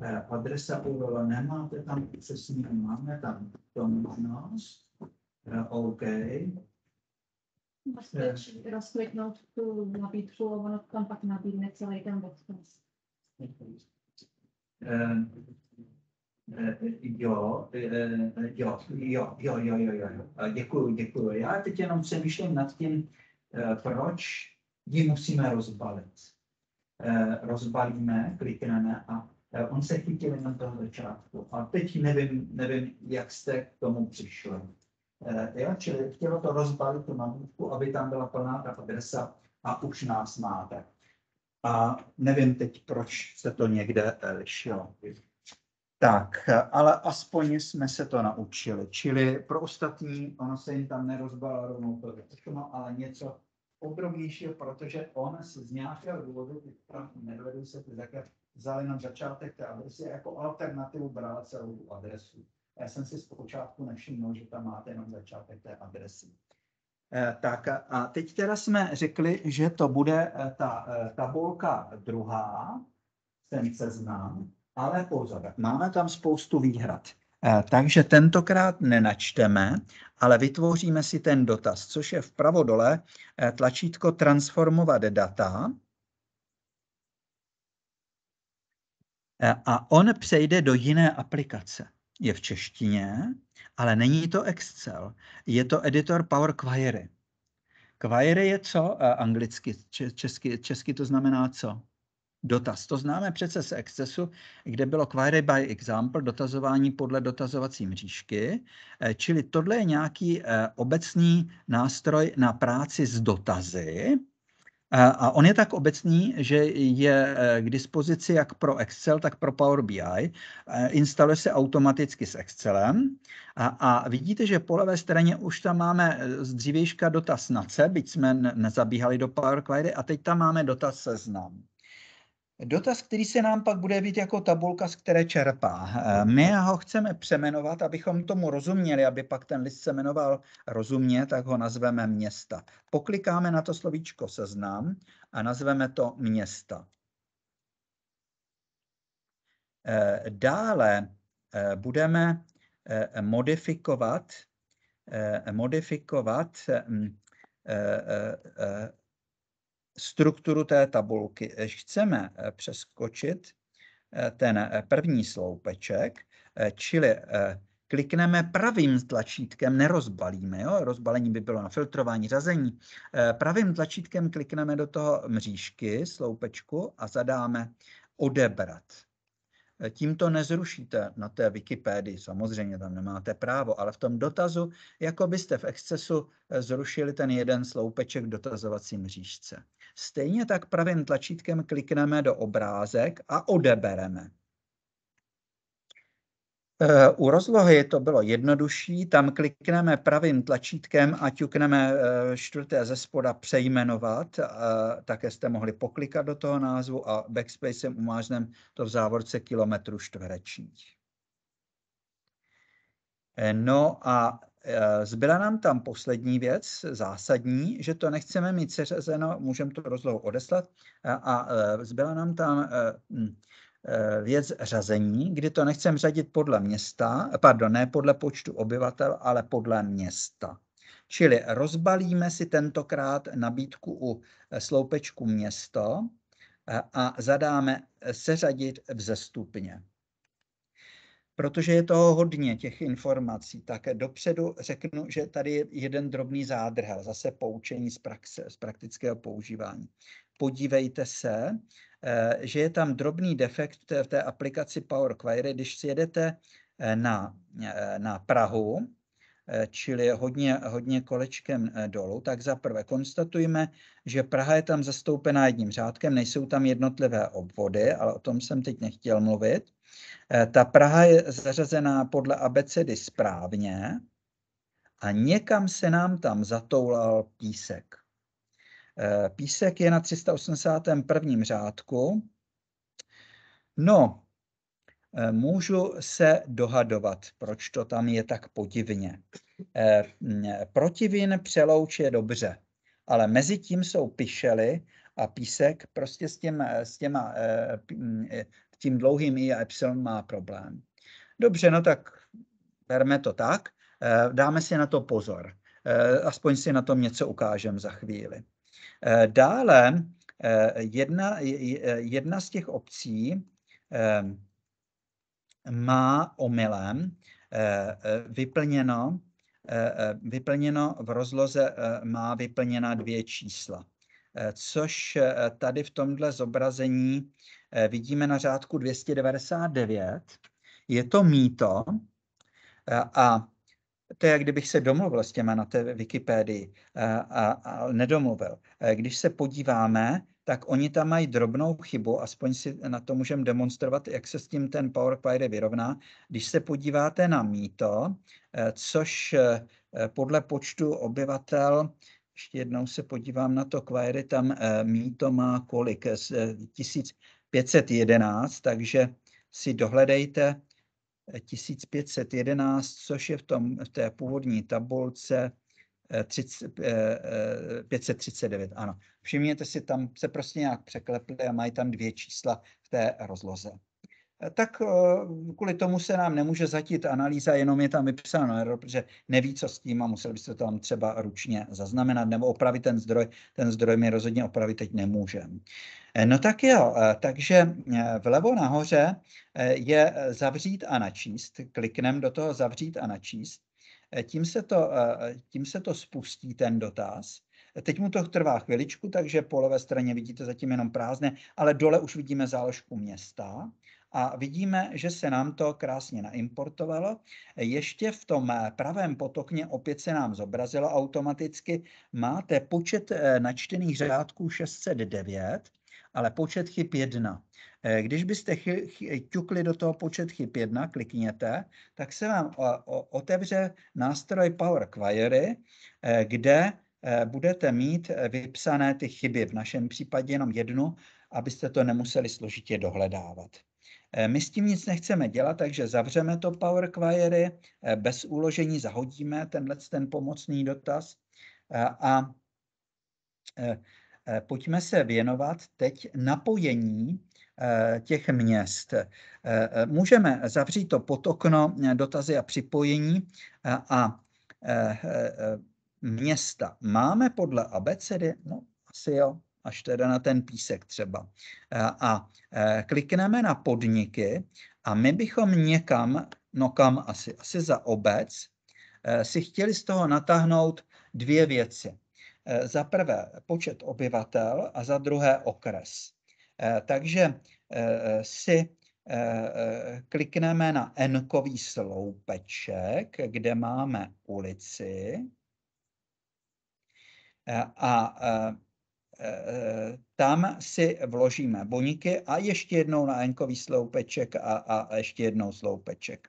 E, adresa URL nemáte tam přesně, máme tam to možnost. E, OK. Stačí vlastně rozkliknout tu nabídku ono tam pak nabídne celý ten odkaz. Eh, eh, jo, jo, jo, jo, jo, jo, jo, eh, děkuju, děkuju. Já teď jenom přemýšlím nad tím, proč ji musíme rozbalit. Rozbalíme, klikneme a on se chytil jenom toho začátku. A teď nevím, nevím, jak jste k tomu přišli. Jo, čili chtělo to rozbalit tu nabídku, aby tam byla plná ta adresa a už nás máte. A nevím teď, proč se to někde lišilo. Tak, ale aspoň jsme se to naučili. Čili pro ostatní, ono se jim tam nerozbalo rovnou to všechno, ale něco podrobnějšího, protože on se z nějakého důvodu, tam nedovedu se ty také, vzali na začátek té adresy jako alternativu brát celou tu adresu. Já jsem si zpočátku nevšiml, že tam máte jenom začátek té adresy. Eh, tak a teď teda jsme řekli, že to bude eh, ta eh, tabulka druhá, ten seznam, ale pozor, Máme tam spoustu výhrad. Eh, takže tentokrát nenačteme, ale vytvoříme si ten dotaz, což je vpravo dole eh, tlačítko transformovat data. Eh, a on přejde do jiné aplikace. Je v češtině, ale není to Excel. Je to editor Power Query. Query je co anglicky? Česky, česky to znamená co? dotaz. To známe přece z Excesu, kde bylo query by example, dotazování podle dotazovací mřížky, eh, čili tohle je nějaký eh, obecný nástroj na práci s dotazy, eh, a on je tak obecný, že je k dispozici jak pro Excel, tak pro Power BI. Instaluje se automaticky s Excelem. A, a vidíte, že po levé straně už tam máme z dřívějška dotaz na C, byť jsme nezabíhali do Power Query, a teď tam máme dotaz seznam. Dotaz, který se nám pak bude být jako tabulka, z které čerpá. Eh, my ho chceme přemenovat, abychom tomu rozuměli, aby pak ten list se jmenoval rozumně, tak ho nazveme města. Poklikáme na to slovíčko seznam a nazveme to města. Eh, dále eh, budeme modifikovat, modifikovat mm, strukturu té tabulky. Když chceme eh, přeskočit eh, ten eh, první sloupeček, čili klikneme pravým tlačítkem, nerozbalíme, jo? rozbalení by bylo na filtrování, řazení, pravým tlačítkem klikneme do toho mřížky, sloupečku a zadáme odebrat. Tím to nezrušíte na té Wikipedii, samozřejmě tam nemáte právo, ale v tom dotazu, jako byste v excesu zrušili ten jeden sloupeček v dotazovací mřížce. Stejně tak pravým tlačítkem klikneme do obrázek a odebereme. Eh, u rozlohy to bylo jednodušší, tam klikneme pravým tlačítkem a ťukneme eh, čtvrté ze spoda přejmenovat. Eh, také jste mohli poklikat do toho názvu a backspacem umážnem to v závorce kilometru čtverečních. No a Eh, zbyla nám tam poslední věc, zásadní, že to nechceme mít seřazeno, můžeme to rozlohu odeslat, a eh, zbyla nám tam eh, hm, věc řazení, kdy to nechceme řadit podle města, pardon, ne podle počtu obyvatel, ale podle města. Čili rozbalíme si tentokrát nabídku u sloupečku město a zadáme seřadit vzestupně protože je toho hodně těch informací, tak dopředu řeknu, že tady je jeden drobný zádrhel, zase poučení z, praxe, z praktického používání. Podívejte se, eh, že je tam drobný defekt v té aplikaci Power Query, když si jedete eh, na, eh, na Prahu, Eh, čili hodně, hodně kolečkem eh, dolů, tak za prvé konstatujeme, že Praha je tam zastoupená jedním řádkem, nejsou tam jednotlivé obvody, ale o tom jsem teď nechtěl mluvit. Eh, ta Praha je zařazená podle abecedy správně a někam se nám tam zatoulal písek. Písek je na 381. řádku. No, Eh, můžu se dohadovat, proč to tam je tak podivně. Eh, mm, protivin přelouč je dobře, ale mezi tím jsou pišely a písek prostě s, těm, s těma, eh, mm, tím dlouhým i a epsilon má problém. Dobře, no tak berme to tak, dáme si na to pozor. Aspoň si na tom něco ukážem za chvíli. Dále jedna, jedna z těch obcí, má omylem eh, eh, vyplněno, eh, vyplněno v rozloze má vyplněna dvě čísla. Což tady v tomhle zobrazení vidíme na řádku 299. Je to mýto a to je, jak kdybych se domluvil s těma na té Wikipedii a, a nedomluvil. Když se podíváme tak oni tam mají drobnou chybu, aspoň si na to můžeme demonstrovat, jak se s tím ten Power Query vyrovná. Když se podíváte na mýto, eh, což eh, eh, podle počtu obyvatel, ještě jednou se podívám na to query, tam mýto má kolik? 1511, takže si dohledejte 1511, což je v, tom, v té původní tabulce 539, eh, eh, eh, ano. Všimněte si, tam se prostě nějak překleply a mají tam dvě čísla v té rozloze. Tak kvůli tomu se nám nemůže zatít analýza, jenom je tam vypsáno, protože neví, co s tím a musel byste to tam třeba ručně zaznamenat nebo opravit ten zdroj. Ten zdroj mi rozhodně opravit teď nemůže. No tak jo, takže vlevo nahoře je zavřít a načíst. Kliknem do toho zavřít a načíst. Eh, tím se to, eh, eh, tím se to spustí ten dotaz. Teď mu to trvá chviličku, takže po levé straně vidíte zatím jenom prázdné, ale dole už vidíme záložku města a vidíme, že se nám to krásně naimportovalo. Ještě v tom pravém potokně opět se nám zobrazilo automaticky. Máte počet načtených řádků 609 ale počet chyb 1. Eh, když byste ťukli do toho počet chyb 1, klikněte, tak se vám eh, otevře nástroj Power Query, eh, kde budete mít vypsané ty chyby, v našem případě jenom jednu, abyste to nemuseli složitě dohledávat. My s tím nic nechceme dělat, takže zavřeme to Power Query, bez uložení zahodíme tenhle ten pomocný dotaz a Eh, pojďme se věnovat teď napojení eh, těch měst. Eh, můžeme zavřít to pod okno dotazy a připojení a města máme podle abecedy? No, asi jo, až teda na ten písek třeba. A klikneme na podniky a my bychom někam, no kam asi, asi za obec, si chtěli z toho natáhnout dvě věci. Eh, za prvé počet obyvatel a za druhé okres. Eh, takže eh, si klikneme na n-kový sloupeček, kde máme ulici a tam si vložíme buňky a ještě jednou na n-kový sloupeček a, a ještě jednou sloupeček.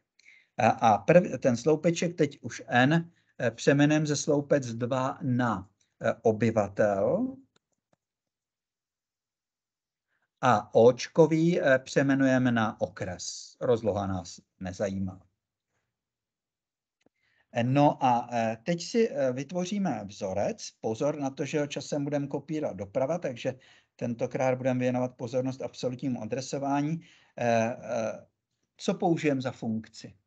A, a prv, ten sloupeček teď už n přemenem ze sloupec 2 na Eh, obyvatel. A Očkový eh, přemenujeme na okres. Rozloha nás nezajímá. Eh, no a teď si vytvoříme vzorec. Pozor na to, že ho časem budeme kopírat doprava, takže tentokrát budeme věnovat pozornost absolutnímu adresování. Co použijeme za funkci?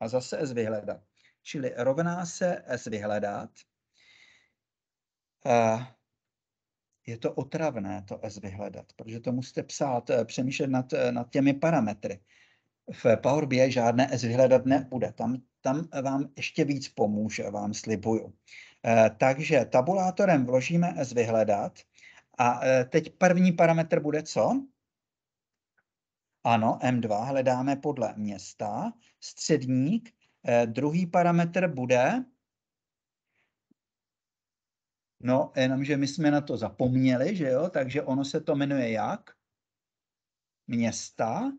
A zase s vyhledat. Čili rovná se s vyhledat Eh, je to otravné to S vyhledat, protože to musíte psát, eh, přemýšlet nad, eh, nad těmi parametry. V Power BI žádné S vyhledat nebude. Tam, tam vám ještě víc pomůže, vám slibuju. Takže tabulátorem vložíme S vyhledat a teď první parametr bude co? Ano, M2 hledáme podle města, středník, druhý parametr bude No, jenomže my jsme na to zapomněli, že jo, takže ono se to jmenuje jak? Města,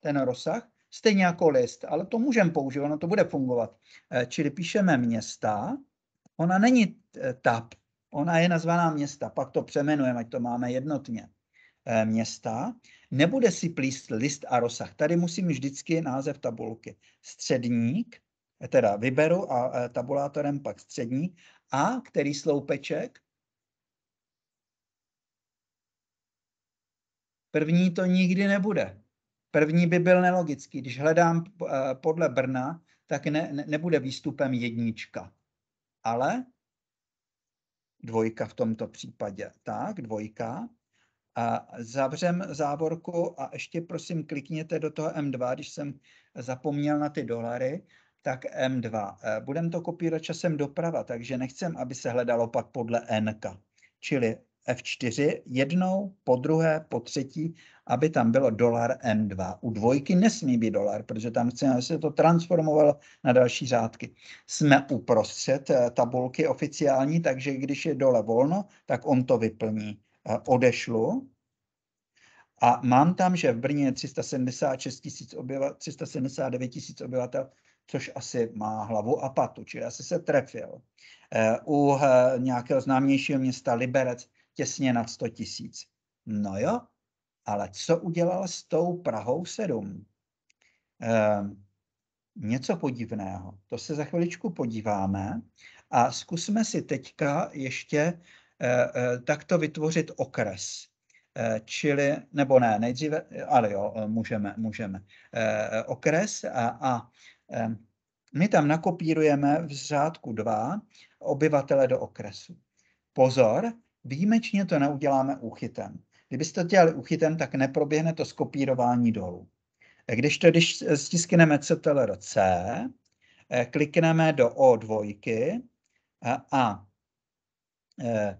ten rozsah, stejně jako list, ale to můžeme použít, ono to bude fungovat. Eh, čili píšeme města, ona není eh, tab, ona je nazvaná města, pak to přemenujeme, ať to máme jednotně. Eh, města, nebude si plíst list a rozsah. Tady musím vždycky název tabulky. Středník, teda vyberu a tabulátorem pak středník a který sloupeček? První to nikdy nebude. První by byl nelogický. Když hledám eh, podle Brna, tak ne, ne, nebude výstupem jednička. Ale dvojka v tomto případě. Tak, dvojka. A zavřem závorku a ještě prosím klikněte do toho M2, když jsem zapomněl na ty dolary tak M2. Eh, Budeme to kopírat, časem doprava, takže nechcem, aby se hledalo pak podle N. Čili F4 jednou, po druhé, po třetí, aby tam bylo dolar M2. U dvojky nesmí být dolar, protože tam chceme, aby se to transformovalo na další řádky. Jsme uprostřed eh, tabulky oficiální, takže když je dole volno, tak on to vyplní. Eh, odešlu a mám tam, že v Brně je 376 000 obyvatel, 379 tisíc obyvatel, což asi má hlavu a patu, čili asi se trefil. Eh, u eh, nějakého známějšího města Liberec těsně nad 100 tisíc. No jo, ale co udělal s tou Prahou 7? Ehm, něco podivného. To se za chviličku podíváme a zkusme si teďka ještě eh, takto vytvořit okres. čili, nebo ne, nejdříve, ale jo, můžeme, můžeme. Okres a, a Ehm, my tam nakopírujeme v řádku 2 obyvatele do okresu. Pozor, výjimečně to neuděláme úchytem. Kdybyste to dělali úchytem, tak neproběhne to skopírování dolů. Když to, když stiskneme CTRL C, eh, klikneme do O2 eh, a eh,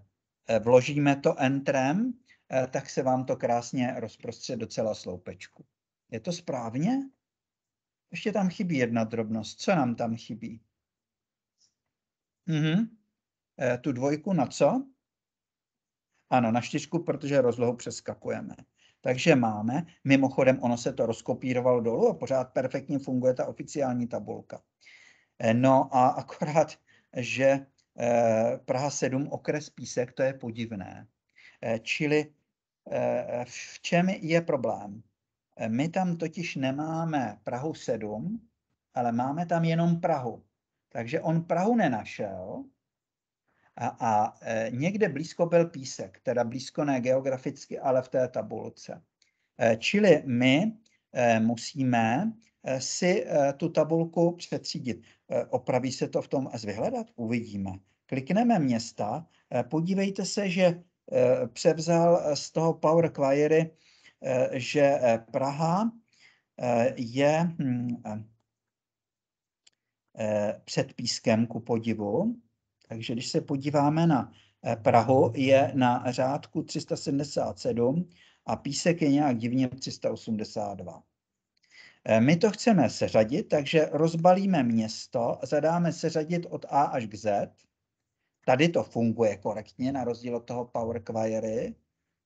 vložíme to Enterem, tak se vám to krásně rozprostře do celá sloupečku. Je to správně? Ještě tam chybí jedna drobnost. Co nám tam chybí? Mhm. E, tu dvojku na co? Ano, na čtyřku, protože rozlohu přeskakujeme. Takže máme, mimochodem ono se to rozkopírovalo dolů a pořád perfektně funguje ta oficiální tabulka. E, no a akorát, že e, Praha 7 okres Písek, to je podivné. E, čili v čem je problém? My tam totiž nemáme Prahu 7, ale máme tam jenom Prahu. Takže on Prahu nenašel a, a e, někde blízko byl písek, teda blízko ne geograficky, ale v té tabulce. E, čili my e, musíme si tu tabulku přetřídit. opraví se to v tom a vyhledat? Uvidíme. Klikneme města, podívejte se, že převzal z toho Power Query Eh, že eh, Praha eh, je hm, pískem ku podivu. Takže když se podíváme na Prahu, je na řádku 377 a písek je nějak divně 382. My to chceme seřadit, takže rozbalíme město, zadáme seřadit od A až k Z. Tady to funguje korektně, na rozdíl od toho Power Query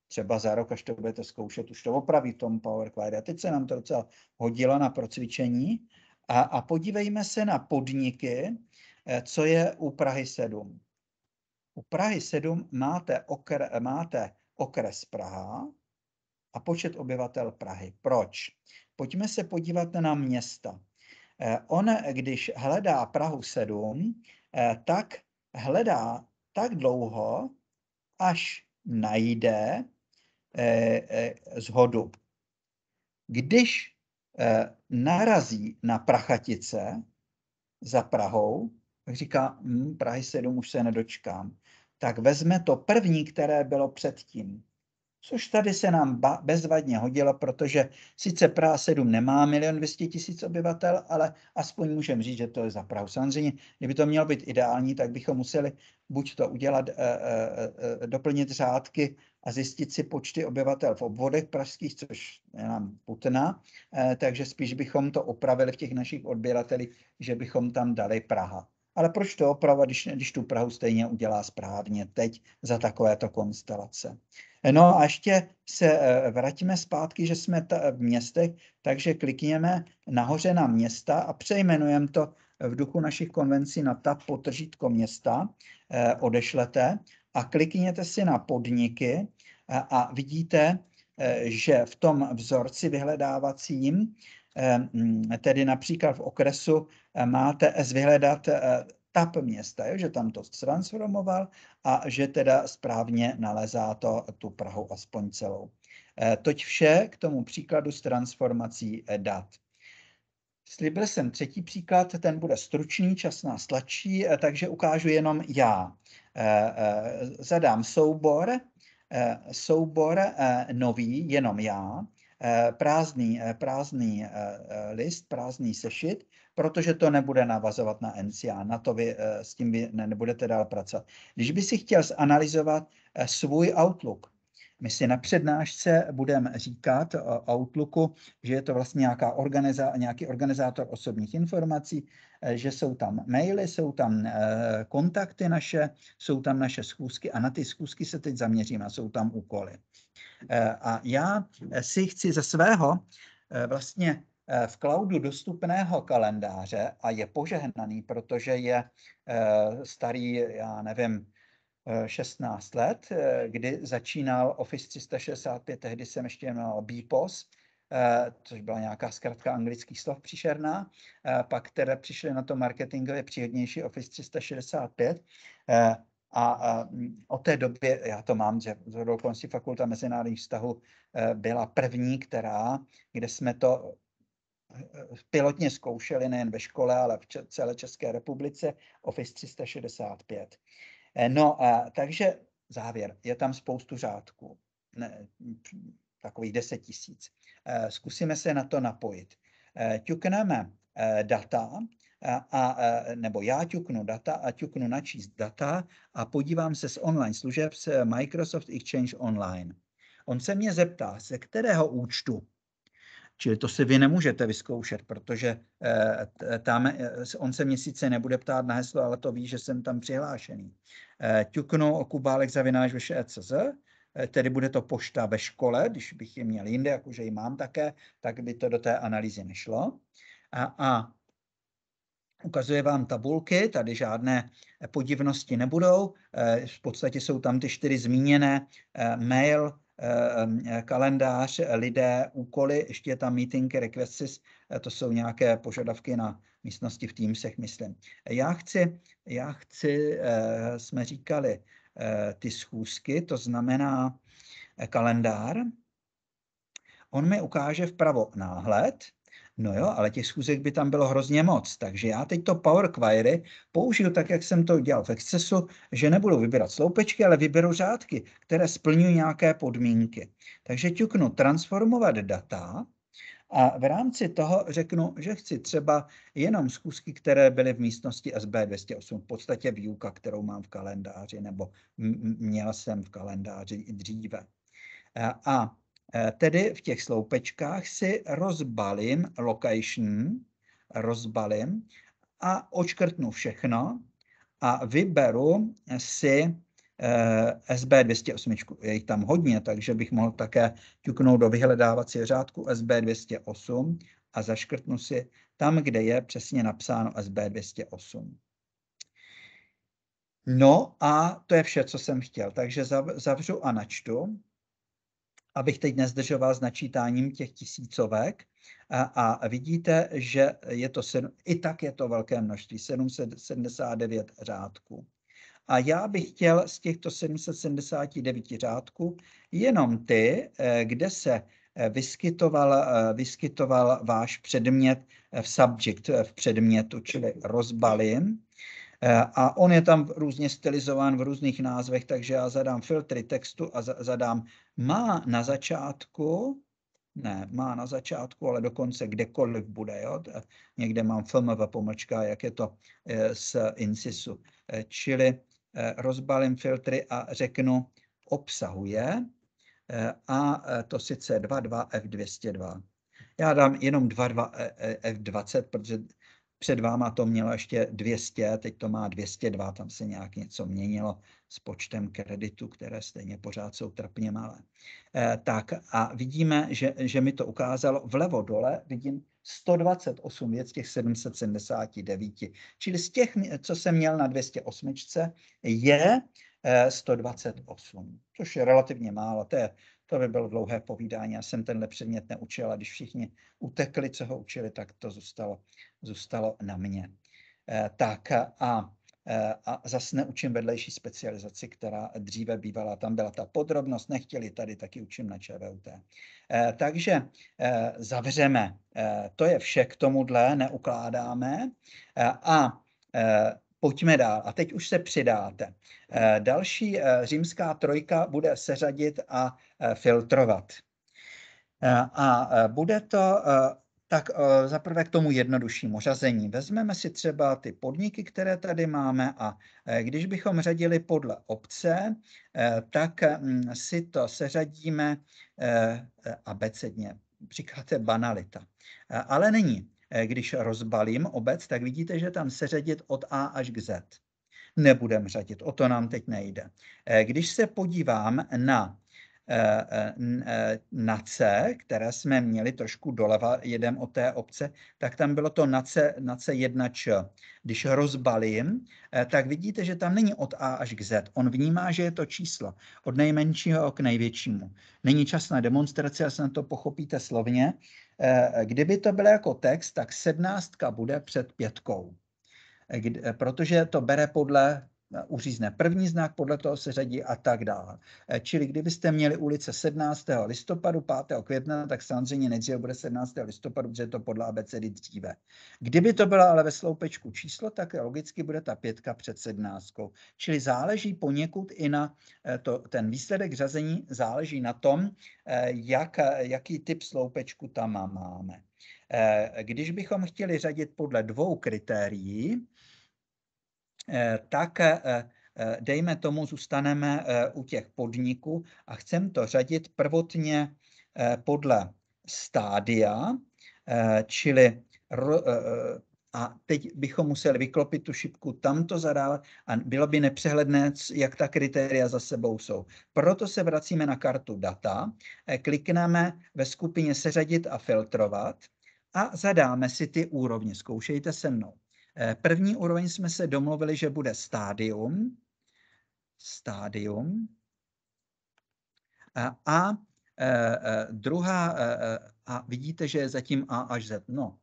třeba za rok, až to budete zkoušet, už to opraví tom Power Query. A teď se nám to docela hodilo na procvičení. A, a podívejme se na podniky, eh, co je u Prahy 7. U Prahy 7 máte, okr, máte okres Praha a počet obyvatel Prahy. Proč? Pojďme se podívat na města. Eh, on, když hledá Prahu 7, eh, tak hledá tak dlouho, až najde zhodu. Eh, eh, Když eh, narazí na prachatice za Prahou, tak říká, hm, Prahy 7 už se nedočkám, tak vezme to první, které bylo předtím. Což tady se nám bezvadně hodilo, protože sice Praha 7 nemá milion 200 tisíc obyvatel, ale aspoň můžeme říct, že to je za Prahu. Samozřejmě, kdyby to mělo být ideální, tak bychom museli buď to udělat, doplnit řádky a zjistit si počty obyvatel v obvodech pražských, což je nám putná, eh, takže spíš bychom to opravili v těch našich odběratelích, že bychom tam dali Praha. Ale proč to oprava, když, když tu Prahu stejně udělá správně teď za takovéto konstelace? No a ještě se eh, vrátíme zpátky, že jsme ta, v městech, takže klikněme nahoře na města a přejmenujeme to v duchu našich konvencí na ta potržítko města, eh, odešlete a klikněte si na podniky a vidíte, e, že v tom vzorci vyhledávacím, e, tedy například v okresu e, máte S vyhledat tap města, že tam to transformoval a že teda správně nalezá to tu Prahu aspoň celou. Toť vše k tomu příkladu s transformací dat. Slibil jsem třetí příklad, ten bude stručný, čas nás tlačí, takže ukážu jenom já. Eh, eh, zadám soubor, eh, soubor nový, jenom já, prázdný, prázdný list, prázdný sešit, protože to nebude navazovat na NCA, na to vy s tím vy nebudete dál pracovat. Když by si chtěl zanalizovat svůj Outlook, my si na přednášce budeme říkat o Outlooku, že je to vlastně nějaká organiza, nějaký organizátor osobních informací, Eh, že jsou tam maily, jsou tam eh, kontakty naše, jsou tam naše schůzky a na ty schůzky se teď zaměřím a jsou tam úkoly. Eh, a já si chci ze svého vlastně v cloudu dostupného kalendáře a je požehnaný, protože je starý, já nevím, 16 let, kdy začínal Office 365, tehdy jsem ještě měl BPOS, Eh, což byla nějaká zkratka anglických slov příšerná. Eh, pak teda přišli na to marketingově příhodnější Office 365, eh, a, mm, o té době, já to mám, že okolností fakulta mezinárodních vztahů byla první, která, kde jsme to pilotně zkoušeli nejen ve škole, ale v celé České republice Office 365. No, a, takže závěr, je tam spoustu řádků. Ne, takových 10 tisíc. Eh, zkusíme se na to napojit. Tukneme eh, eh, data, a, nebo já ťuknu data a ťuknu načíst data a podívám se z online služeb z Microsoft Exchange Online. On se mě zeptá, ze kterého účtu Čili to si vy nemůžete vyzkoušet, protože tam, on se mě sice nebude ptát na heslo, ale to ví, že jsem tam přihlášený. Eh, ťuknu okubálek zavináš CZ Eh, tedy bude to pošta ve škole, když bych je měl jinde, jakože ji mám také, tak by to do té analýzy nešlo. A, a ukazuje vám tabulky, tady žádné eh, podivnosti nebudou, eh, v podstatě jsou tam ty čtyři zmíněné mail, kalendář, lidé, úkoly, ještě je tam meeting requests, to jsou nějaké požadavky na místnosti v Teamsech, myslím. Já chci, já chci, jsme říkali, Eh, ty schůzky, to znamená eh, kalendár. On mi ukáže vpravo náhled, No jo, ale těch schůzek by tam bylo hrozně moc, takže já teď to Power Query použiju tak, jak jsem to dělal v Excesu, že nebudu vybírat sloupečky, ale vyberu řádky, které splňují nějaké podmínky. Takže ťuknu transformovat data, a v rámci toho řeknu, že chci třeba jenom zkusky, které byly v místnosti SB208, v podstatě výuka, kterou mám v kalendáři, nebo měl jsem v kalendáři i dříve. E, a e, tedy v těch sloupečkách si rozbalím location, rozbalím a očkrtnu všechno a vyberu si Eh, SB 208. Je jich tam hodně, takže bych mohl také ťuknout do vyhledávacího řádku SB 208 a zaškrtnu si tam, kde je přesně napsáno SB 208. No a to je vše, co jsem chtěl. Takže zavřu a načtu, abych teď nezdržoval s načítáním těch tisícovek. A, a vidíte, že je to, i tak je to velké množství, 779 řádků. A já bych chtěl z těchto 779 řádků jenom ty, eh, kde se eh, vyskytoval, eh, vyskytoval váš předmět v subject, v předmětu, čili rozbalím A on je tam různě stylizován v různých názvech, takže já zadám filtry textu a zadám má na začátku, ne, má na začátku, ale dokonce kdekoliv bude. Jo? Někde mám FMV pomlčka, jak je to z INSISu. Čili Eh, rozbalím filtry a řeknu obsahuje eh, a eh, to sice 22F202. Já dám jenom 22F20, protože před váma to mělo ještě 200, teď to má 202, tam se nějak něco měnilo s počtem kreditů, které stejně pořád jsou trpně malé. Eh, tak a vidíme, že, že mi to ukázalo vlevo dole, vidím 128 věc těch 779. Čili z těch, co jsem měl na 208, je 128, eh, což je relativně málo, to je to by bylo dlouhé povídání. Já jsem tenhle předmět neučil a když všichni utekli, co ho učili, tak to zůstalo, zůstalo na mě. Eh, tak eh, a eh, a zase neučím vedlejší specializaci, která dříve bývala. Tam byla ta podrobnost, nechtěli tady, taky učím na ČVUT. Eh, takže zavřeme. To je vše k tomuhle, neukládáme. A pojďme dál. A teď už se přidáte. Eh, další eh, římská trojka bude seřadit a eh, filtrovat. A bude to tak zaprvé k tomu jednoduššímu řazení. Vezmeme si třeba ty podniky, které tady máme a když bychom řadili podle obce, tak hm, si to seřadíme abecedně. Říkáte banalita. Ale není. Eh, když rozbalím obec, tak vidíte, že tam seřadit od A až k Z. Nebudem řadit, o to nám teď nejde. Eh, když se podívám na Eh, eh, eh, NACE, které jsme měli trošku doleva, jedem od té obce, tak tam bylo to NACE, NACE 1Č. Když rozbalím, tak vidíte, že tam není od A až k Z. On vnímá, že je to číslo od nejmenšího k největšímu. Není čas na demonstraci, se na to pochopíte slovně. Kdyby to bylo jako text, tak sednáctka bude před pětkou, protože to bere podle Eh, uřízne první znak, podle toho se řadí a tak dále. Eh, čili kdybyste měli ulice 17. listopadu, 5. května, tak samozřejmě nejdříve bude 17. listopadu, protože je to podle abecedy dříve. Kdyby to byla ale ve sloupečku číslo, tak logicky bude ta pětka před 17. Čili záleží poněkud i na eh, to, ten výsledek řazení záleží na tom, jak, jaký typ sloupečku tam máme. Když bychom chtěli řadit podle dvou kritérií, tak eh, eh, dejme tomu, zůstaneme eh, u těch podniků a chcem to řadit prvotně podle stádia, čili a teď bychom museli vyklopit tu šipku, tam to zadávat a bylo by nepřehledné, jak ta kritéria za sebou jsou. Proto se vracíme na kartu data, klikneme ve skupině seřadit a filtrovat a zadáme si ty úrovně. Zkoušejte se mnou. Eh, první úroveň jsme se domluvili, že bude stádium. Stádium. Eh, a eh, druhá, a vidíte, že je zatím A až Z. No,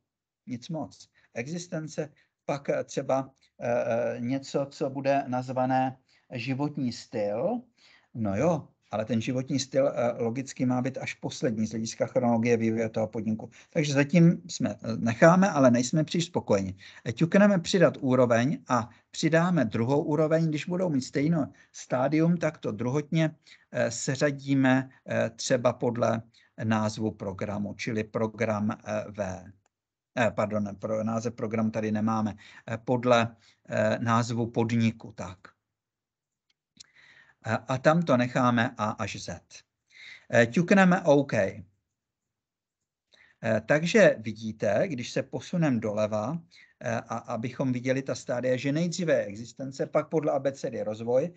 nic moc. Existence, pak třeba něco, co bude nazvané životní styl. No jo, ale ten životní styl eh, logicky má být až poslední z hlediska chronologie vývoje toho podniku. Takže zatím jsme eh, necháme, ale nejsme příliš spokojeni. Ťukneme přidat úroveň a přidáme druhou úroveň. Když budou mít stejné stádium, tak to druhotně eh, seřadíme třeba podle názvu programu, čili program V. Pardon, název programu tady nemáme. Podle názvu podniku, tak a tam to necháme A až Z. E, ťukneme OK. E, takže vidíte, když se posuneme doleva, e, a abychom viděli ta stádia, že nejdříve je existence, pak podle abecedy rozvoj.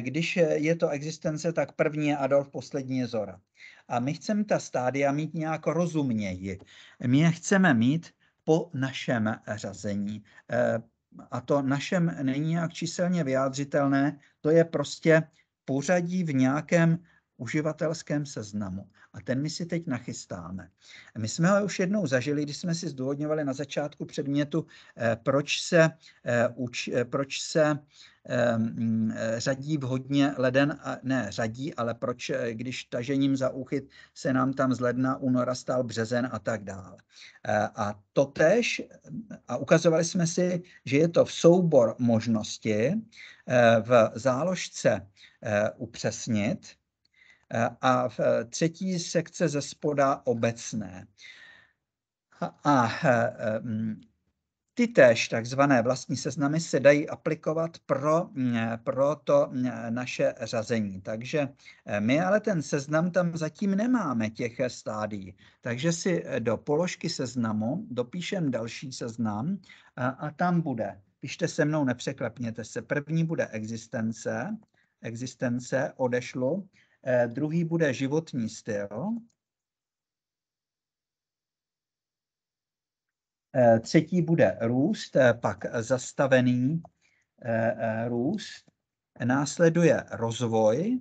Když je to existence, tak první je Adolf, poslední je Zora. A my chceme ta stádia mít nějak rozuměji. My je chceme mít po našem řazení. A to našem není nějak číselně vyjádřitelné, to je prostě pořadí v nějakém uživatelském seznamu. A ten my si teď nachystáme. My jsme ho už jednou zažili, když jsme si zdůvodňovali na začátku předmětu, eh, proč se, eh, uč, eh, proč se ehm, řadí vhodně leden, ne řadí, ale proč, když tažením za úchyt se nám tam z ledna, února stál březen a tak dále. A totež, a ukazovali jsme si, že je to v soubor možnosti, Eh, v záložce eh, upřesnit eh, a v třetí sekce ze spoda obecné. A mm, ty též takzvané vlastní seznamy se dají aplikovat pro, mm, pro to mm, naše řazení. Takže my ale ten seznam tam zatím nemáme těch stádií. Takže si do položky seznamu dopíšem další seznam a, a tam bude Pište se mnou, nepřeklepněte se. První bude existence, existence, odešlo. Eh, druhý bude životní styl. Eh, třetí bude růst, eh, pak zastavený eh, eh růst. Následuje rozvoj,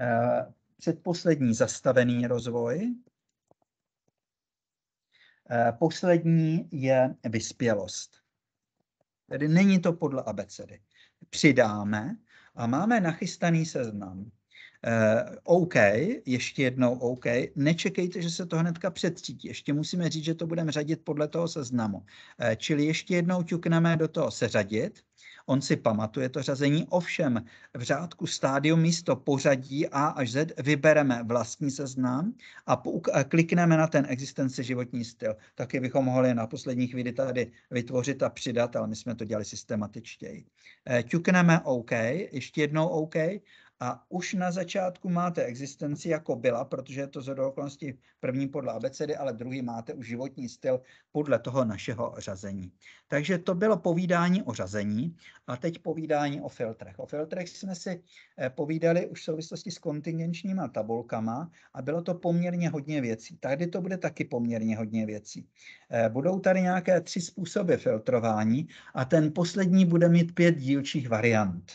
eh, předposlední zastavený rozvoj, Eh, poslední je vyspělost. Tedy není to podle abecedy. Přidáme a máme nachystaný seznam. Eh, OK, ještě jednou OK, nečekejte, že se to hnedka předcítí. Ještě musíme říct, že to budeme řadit podle toho seznamu. Eh, čili ještě jednou ťukneme do toho seřadit, On si pamatuje to řazení, ovšem v řádku stádium místo pořadí A až Z vybereme vlastní seznam a eh, klikneme na ten existence životní styl. Taky bychom mohli na poslední chvíli tady vytvořit a přidat, ale my jsme to dělali systematičtěji. Ťukneme OK, ještě jednou OK a už na začátku máte existenci jako byla, protože je to zhodou okolností první podle abecedy, ale druhý máte už životní styl podle toho našeho řazení. Takže to bylo povídání o řazení a teď povídání o filtrech. O filtrech jsme si eh, povídali už v souvislosti s kontingenčníma tabulkama a bylo to poměrně hodně věcí. Tady to bude taky poměrně hodně věcí. Eh, budou tady nějaké tři způsoby filtrování a ten poslední bude mít pět dílčích variant.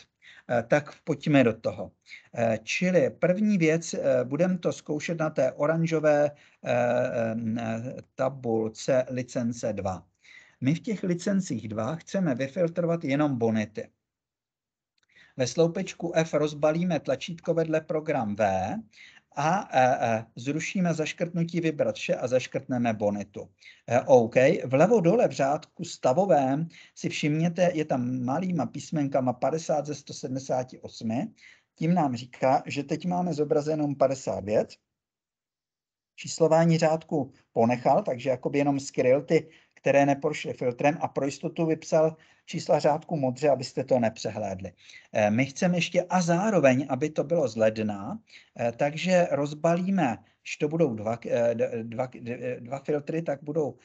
Eh, tak pojďme do toho. Eh, čili první věc, eh, budeme to zkoušet na té oranžové tabulce licence 2. My v těch licencích 2 chceme vyfiltrovat jenom bonity. Ve sloupečku F rozbalíme tlačítko vedle program V a e, e, zrušíme zaškrtnutí vybrat vše a zaškrtneme bonitu. E, OK, vlevo dole v řádku stavovém si všimněte, je tam malýma písmenkama 50 ze 178, tím nám říká, že teď máme zobrazenou 59, číslování řádku ponechal, takže jakoby jenom skryl ty které neprošly filtrem a pro jistotu vypsal čísla řádku modře, abyste to nepřehlédli. Eh, my chceme ještě a zároveň, aby to bylo z ledna, eh, takže rozbalíme, když to budou dva, eh, dva, dva filtry, tak budou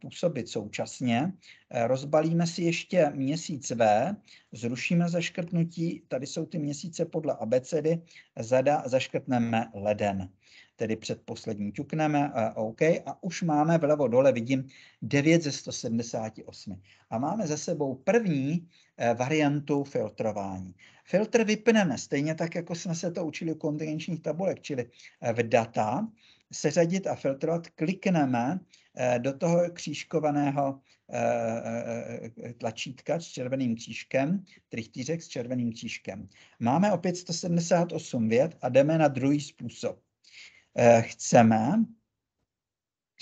působit současně. Rozbalíme si ještě měsíc V, zrušíme zaškrtnutí, tady jsou ty měsíce podle abecedy, zada, zaškrtneme leden tedy předposlední ťukneme, eh, OK, a už máme vlevo dole, vidím, 9 ze 178. A máme za sebou první eh, variantu filtrování. Filtr vypneme, stejně tak, jako jsme se to učili u kontingenčních tabulek, čili eh, v data seřadit a filtrovat, klikneme do toho křížkovaného tlačítka s červeným křížkem, trichtířek s červeným křížkem. Máme opět 178 věd a jdeme na druhý způsob. Eh, chceme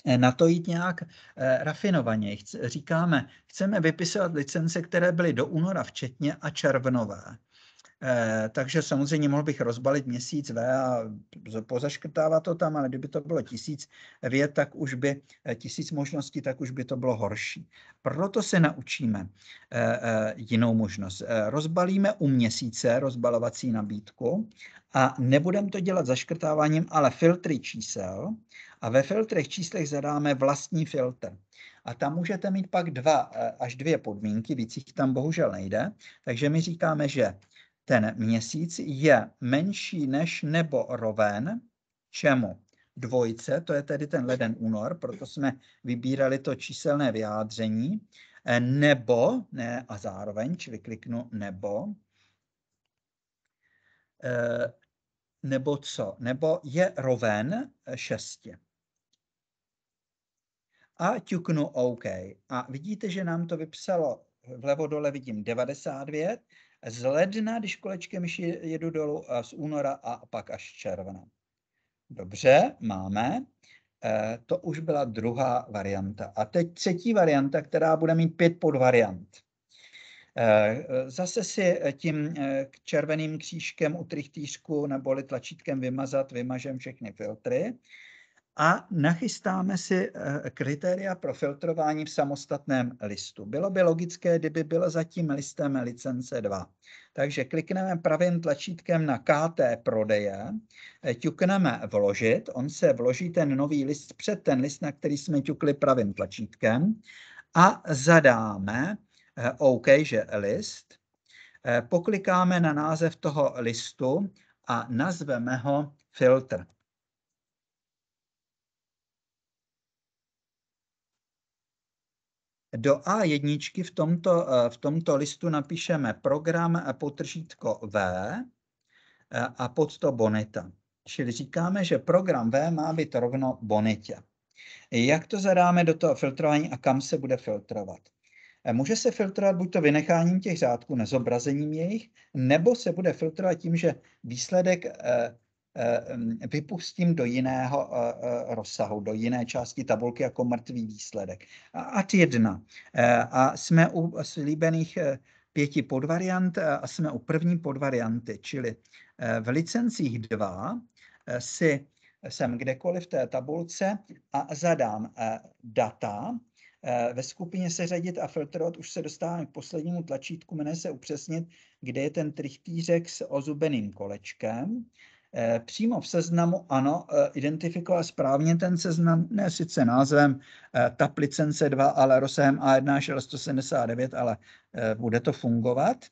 eh, na to jít nějak eh, rafinovaně. Říkáme, chceme vypisovat licence, které byly do února včetně a červnové. Eh, takže samozřejmě mohl bych rozbalit měsíc V a pozaškrtávat to tam, ale kdyby to bylo tisíc věd, tak už by eh, tisíc možností, tak už by to bylo horší. Proto se naučíme eh, jinou možnost. rozbalíme u měsíce rozbalovací nabídku a nebudeme to dělat zaškrtáváním, ale filtry čísel a ve filtrech číslech zadáme vlastní filtr. A tam můžete mít pak dva až dvě podmínky, víc jich tam bohužel nejde. Takže my říkáme, že ten měsíc je menší než nebo roven čemu? Dvojce, to je tedy ten leden únor, proto jsme vybírali to číselné vyjádření, e, nebo, ne, a zároveň, čili kliknu nebo, e, nebo co? Nebo je roven šesti. A ťuknu OK. A vidíte, že nám to vypsalo, vlevo dole vidím 99, z ledna, když kolečkem jedu dolů, eh, z února a pak až června. Dobře, máme. E, to už byla druhá varianta. A teď třetí varianta, která bude mít pět podvariant. E, zase si tím červeným křížkem u trichtýřku neboli tlačítkem vymazat, vymažem všechny filtry a nachystáme si eh, kritéria pro filtrování v samostatném listu. Bylo by logické, kdyby bylo zatím listem licence 2. Takže klikneme pravým tlačítkem na KT prodeje, eh, ťukneme vložit, on se vloží ten nový list před ten list, na který jsme ťukli pravým tlačítkem a zadáme eh, OK, že list. Poklikáme na název toho listu a nazveme ho filtr. Do A1 v tomto, eh, v tomto listu napíšeme program eh, potržítko V eh, a pod to boneta. Čili říkáme, že program V má být rovno bonitě. Jak to zadáme do toho filtrování a kam se bude filtrovat? Může se filtrovat buď to vynecháním těch řádků, nezobrazením jejich, nebo se bude filtrovat tím, že výsledek Eh, vypustím do jiného eh, eh, rozsahu, do jiné části tabulky jako mrtvý výsledek. A ad jedna. A jsme u slíbených pěti podvariant a jsme u první podvarianty, čili v licencích dva si jsem kdekoliv v té tabulce a zadám data, ve skupině se seřadit a filtrovat, už se dostáváme k poslednímu tlačítku, jmenuje se upřesnit, kde je ten trichtýřek s ozubeným kolečkem. Eh, přímo v seznamu ano, eh, identifikoval správně ten seznam, ne sice názvem eh, TAP licence 2, ale rozsahem A1 až 179, ale bude to fungovat.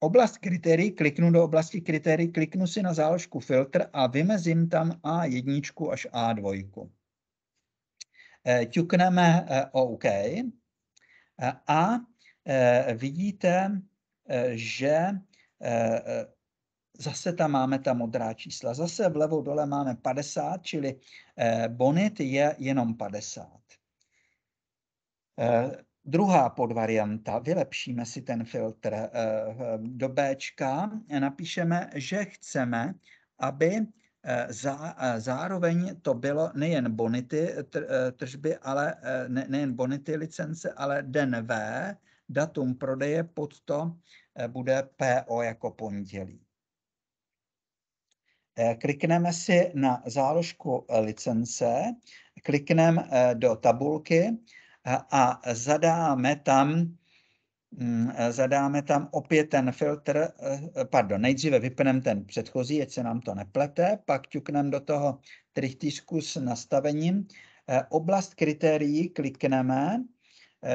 Oblast kritérií, kliknu do oblasti kritérií, kliknu si na záložku filtr a vymezím tam A1 až A2. Ťukneme OK a vidíte, že zase tam máme ta modrá čísla. Zase vlevo dole máme 50, čili eh, bonit je jenom 50. Eh, druhá podvarianta, vylepšíme si ten filtr eh, do B, napíšeme, že chceme, aby zá, zároveň to bylo nejen bonity tržby, ale ne, nejen bonity licence, ale den V, datum prodeje pod to bude PO jako pondělí. Eh, klikneme si na záložku eh, licence, klikneme eh, do tabulky a zadáme tam, mm, zadáme tam opět ten filtr, pardon, nejdříve vypneme ten předchozí, ať se nám to neplete, pak ťukneme do toho trichtýřku s nastavením. Oblast kritérií klikneme,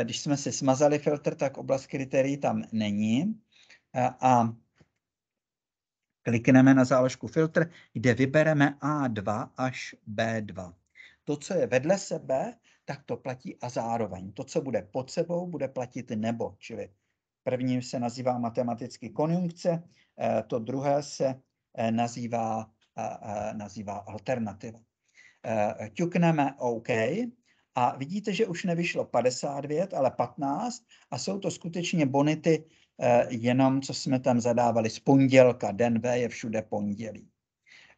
když jsme si smazali filtr, tak oblast kritérií tam není. A Klikneme na záložku filtr, kde vybereme A2 až B2. To, co je vedle sebe, tak to platí a zároveň. To, co bude pod sebou, bude platit nebo, čili první se nazývá matematicky konjunkce, eh, to druhé se eh, nazývá, eh, nazývá alternativa. Ťukneme OK a vidíte, že už nevyšlo 50 vět, ale 15 a jsou to skutečně bonity Eh, jenom, co jsme tam zadávali, z pondělka, den V je všude pondělí.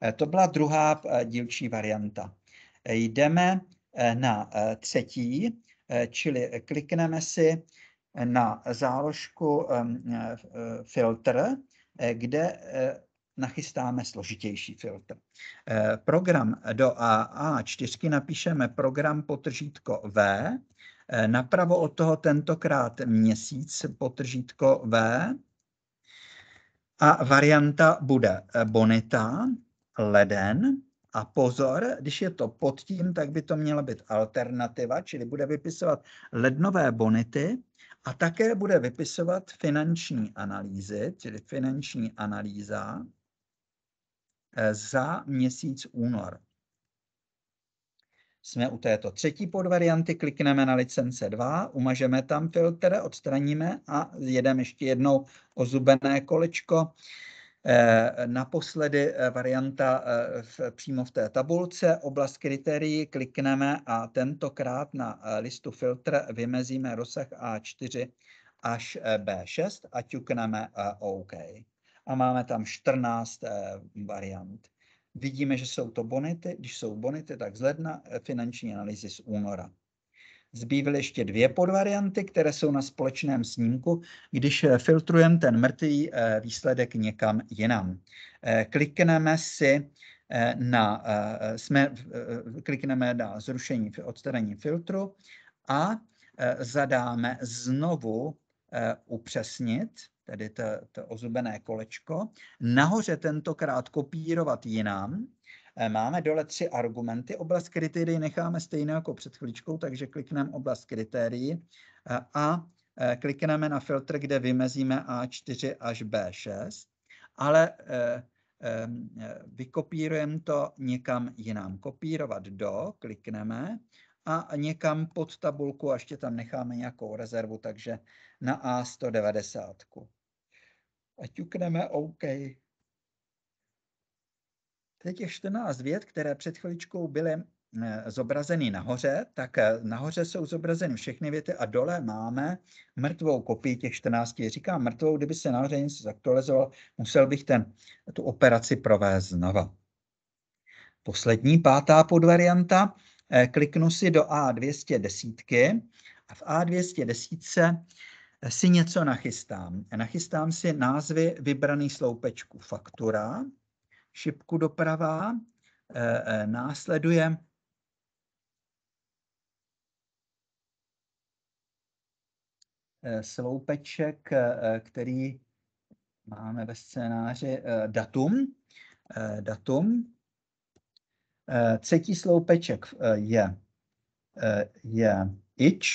Eh, to byla druhá eh, dílčí varianta. Jdeme na třetí, čili klikneme si na záložku filtr, kde nachystáme složitější filtr. Program do A4 napíšeme program potržítko V Eh, napravo od toho tentokrát měsíc potržítko V a varianta bude eh, bonita, leden a pozor, když je to pod tím, tak by to měla být alternativa, čili bude vypisovat lednové bonity a také bude vypisovat finanční analýzy, čili finanční analýza eh, za měsíc únor. Jsme u této třetí podvarianty, klikneme na licence 2, umažeme tam filtr, odstraníme a jedeme ještě jednou ozubené kolečko. Eh, naposledy eh, varianta eh, v, přímo v té tabulce, oblast kritérií, klikneme a tentokrát na listu filtr vymezíme rozsah A4 až B6 a ťukneme OK. A máme tam 14 variant. Vidíme, že jsou to bonity. Když jsou bonity, tak z ledna eh, finanční analýzy z února. Zbývaly ještě dvě podvarianty, které jsou na společném snímku, když eh, filtrujeme ten mrtvý eh, výsledek někam jinam. Klikneme si na, jsme, klikneme na zrušení, odstranění filtru a zadáme znovu upřesnit tedy to, to ozubené kolečko, nahoře tentokrát kopírovat jinam. Eh, máme dole tři argumenty. Oblast kritérií necháme stejné jako před chvíličkou, takže klikneme oblast kritérií eh, a eh, klikneme na filtr, kde vymezíme A4 až B6, ale vykopírujeme to někam jinam. Kopírovat do, klikneme a někam pod tabulku a ještě tam necháme nějakou rezervu, takže na A190 a ťukneme OK. Teď těch 14 vět, které před chviličkou byly eh, zobrazeny nahoře, tak eh, nahoře jsou zobrazeny všechny věty a dole máme mrtvou kopii těch 14. Říkám mrtvou, kdyby se nahoře nic zaktualizoval, musel bych ten, tu operaci provést znova. Poslední, pátá podvarianta, eh, kliknu si do A210 a v A210 si něco nachystám. Nachystám si názvy vybraných sloupečků faktura, šipku doprava, eh, eh, následuje eh, sloupeček, který máme ve scénáři datum. datum. Třetí sloupeček je, je itch,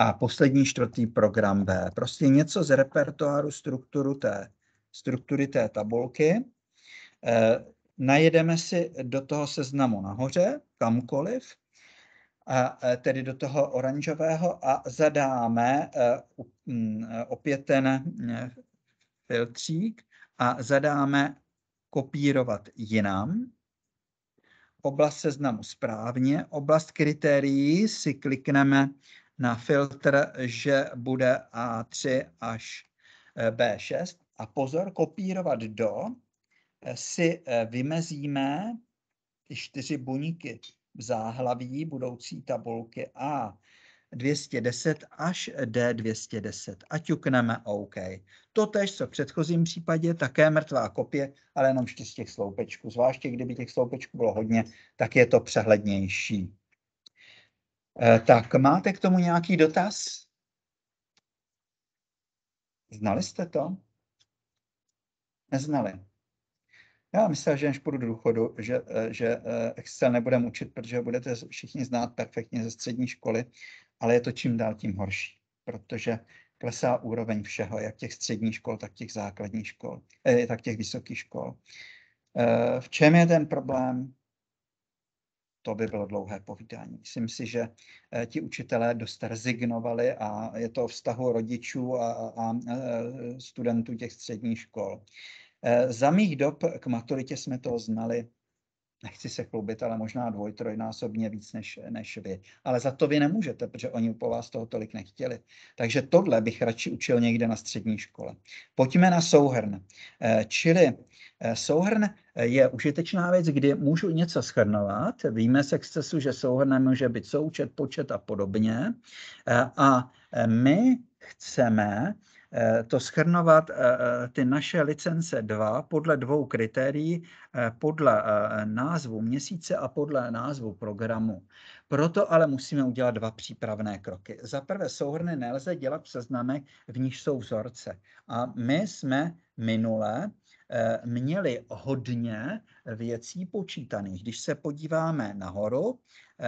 a poslední čtvrtý program B. Prostě něco z repertoáru strukturu té, struktury té tabulky. E, najedeme si do toho seznamu nahoře, kamkoliv, a, eh, tedy do toho oranžového a zadáme eh, mm, opět ten filtřík a zadáme kopírovat jinam. Oblast seznamu správně, oblast kritérií si klikneme na filtr, že bude A3 až eh, B6. A pozor, kopírovat do eh, si eh, vymezíme ty čtyři buňky v záhlaví budoucí tabulky A. 210 až D210 a ťukneme OK. Totež, co v předchozím případě, také mrtvá kopie, ale jenom z těch sloupečků. Zvláště kdyby těch sloupečků bylo hodně, tak je to přehlednější. Eh, tak máte k tomu nějaký dotaz? Znali jste to? Neznali. Já myslel, že než půjdu do důchodu, že, eh, že eh, Excel nebudem učit, protože budete všichni znát perfektně ze střední školy, ale je to čím dál tím horší, protože klesá úroveň všeho, jak těch středních škol, tak těch základních škol, eh, tak těch vysokých škol. V čem je ten problém? to by bylo dlouhé povídání. Myslím si, že eh, ti učitelé dost rezignovali a je to vztahu rodičů a, a eh, studentů těch středních škol. Eh, za mých dob k maturitě jsme to znali nechci se chlubit, ale možná dvoj, trojnásobně víc než, než vy. Ale za to vy nemůžete, protože oni po vás toho tolik nechtěli. Takže tohle bych radši učil někde na střední škole. Pojďme na souhrn. Eh, čili eh, souhrn je užitečná věc, kdy můžu něco schrnovat. Víme z excesu, že souhrn může být součet, počet a podobně. Eh, a my chceme Eh, to schrnovat eh, eh, ty naše licence 2 podle dvou kritérií, podle názvu měsíce a podle názvu programu. Proto ale musíme udělat dva přípravné kroky. Za prvé, souhrny nelze dělat v seznamech, v níž jsou vzorce. A my jsme minule měli hodně věcí počítaných. Když se podíváme nahoru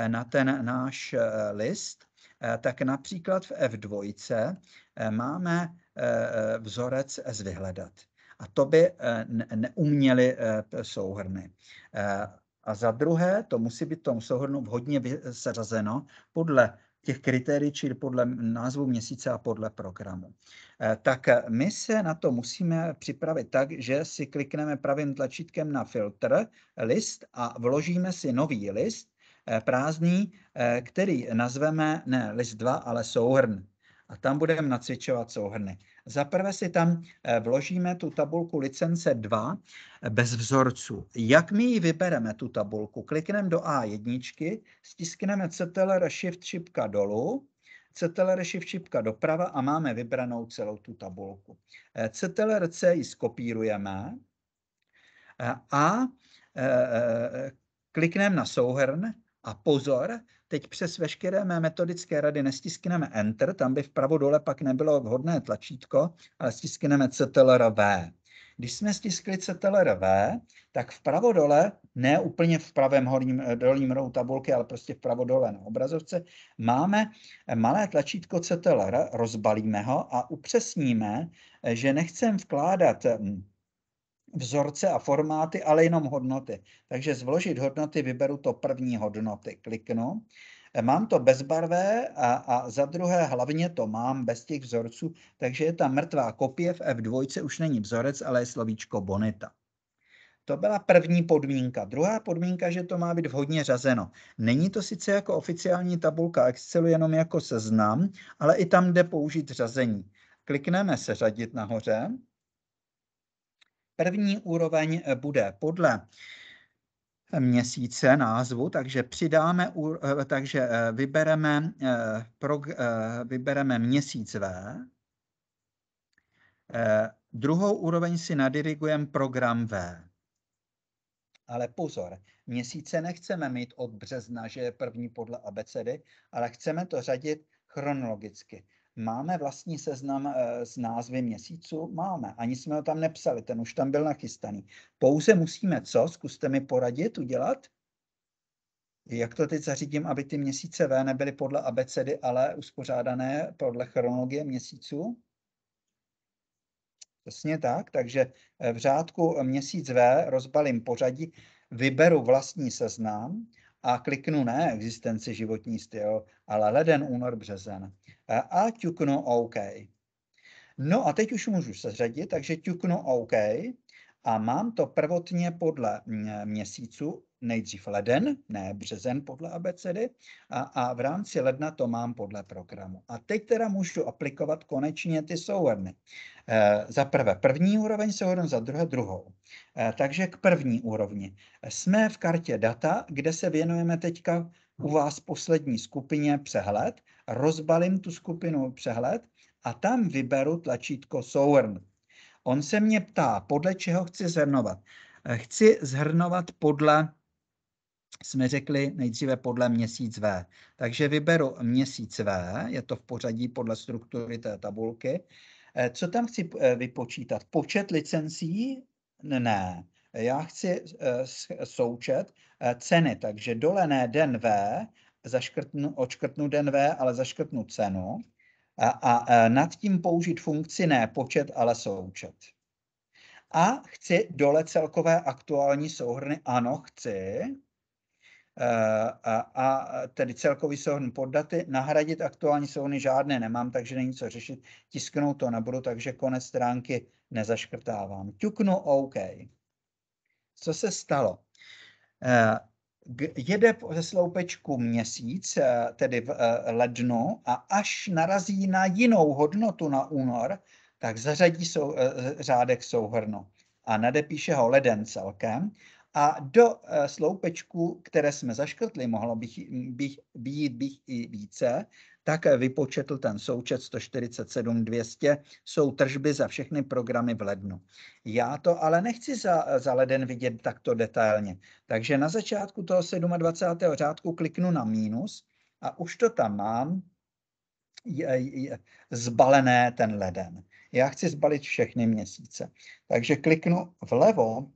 na ten náš list, tak například v F2 máme Eh, eh, vzorec zvyhledat. A to by eh, neuměly souhrny. A za druhé, to musí být tom souhrnu vhodně seřazeno podle těch kritérií, čili podle názvu měsíce a podle programu. Tak my se na to musíme připravit tak, že si klikneme pravým tlačítkem na filtr list a vložíme si nový list, prázdný, který nazveme ne list 2, ale souhrn a tam budeme nacvičovat souhrny. Zaprvé si tam eh, vložíme tu tabulku licence 2 eh, bez vzorců. Jak my ji vybereme, tu tabulku? Klikneme do A1, stiskneme CTRL Shift šipka dolů, CTRL Shift šipka doprava a máme vybranou celou tu tabulku. Eh, CTRL C ji skopírujeme a klikneme na souhrn a pozor, Teď přes veškeré mé metodické rady nestiskneme Enter, tam by vpravo dole pak nebylo vhodné tlačítko, ale stiskneme CTLR V. Když jsme stiskli CTLR V, tak vpravo dole, ne úplně v pravém horním eh, dolním rohu tabulky, ale prostě vpravo dole na obrazovce, máme eh, malé tlačítko CTLR, rozbalíme ho a upřesníme, eh, že nechcem vkládat hm, vzorce a formáty, ale jenom hodnoty. Takže zvložit hodnoty, vyberu to první hodnoty, kliknu. Mám to bezbarvé a, a za druhé hlavně to mám bez těch vzorců, takže je ta mrtvá kopie v F2, už není vzorec, ale je slovíčko bonita. To byla první podmínka. Druhá podmínka, že to má být vhodně řazeno. Není to sice jako oficiální tabulka Excelu, jenom jako seznam, ale i tam jde použít řazení. Klikneme seřadit nahoře První úroveň eh, bude podle eh, měsíce názvu, takže přidáme, eh, takže vybereme, vybereme měsíc V. Druhou úroveň si nadirigujeme program V. Ale pozor, měsíce nechceme mít od března, že je první podle abecedy, ale chceme to řadit chronologicky. Máme vlastní seznam eh, s názvy měsíců? Máme. Ani jsme ho tam nepsali, ten už tam byl nachystaný. Pouze musíme co? Zkuste mi poradit, udělat? Jak to teď zařídím, aby ty měsíce V nebyly podle abecedy, ale uspořádané podle chronologie měsíců? Přesně tak, takže eh, v řádku měsíc V rozbalím pořadí, vyberu vlastní seznam a kliknu ne existenci životní styl, ale leden, únor, březen a ťuknu OK. No a teď už můžu seřadit, takže ťuknu OK a mám to prvotně podle měsíců, nejdřív leden, ne březen podle ABCD a, a v rámci ledna to mám podle programu. A teď teda můžu aplikovat konečně ty souhrny. E, za prvé první úroveň souhrn, za druhé druhou. E, takže k první úrovni. Jsme v kartě data, kde se věnujeme teďka u vás poslední skupině přehled, rozbalím tu skupinu přehled a tam vyberu tlačítko Sourn. On se mě ptá, podle čeho chci zhrnovat. Chci zhrnovat podle, jsme řekli nejdříve podle měsíc V. Takže vyberu měsíc V, je to v pořadí podle struktury té tabulky. Eh, co tam chci eh, vypočítat? Počet licencí? Ne. Já chci eh, součet eh, ceny, takže dole ne den V, zaškrtnu, odškrtnu den V, ale zaškrtnu cenu a, a eh, nad tím použít funkci ne počet, ale součet. A chci dole celkové aktuální souhrny, ano, chci, a, a tedy celkový souhrn pod daty, nahradit aktuální souhrny žádné nemám, takže není co řešit, tisknout to nebudu, takže konec stránky nezaškrtávám. Ťuknu OK co se stalo? Eh, jede ze sloupečku měsíc, eh, tedy v eh, lednu, a až narazí na jinou hodnotu na únor, tak zařadí sou, řádek souhrnu a nadepíše ho leden celkem. A do sloupečku, které jsme zaškrtli, mohlo bych, bych, být bych i více, tak vypočetl ten součet 147 200, jsou tržby za všechny programy v lednu. Já to ale nechci za, za leden vidět takto detailně. Takže na začátku toho 27. řádku kliknu na mínus a už to tam mám je, je, zbalené ten leden. Já chci zbalit všechny měsíce. Takže kliknu vlevo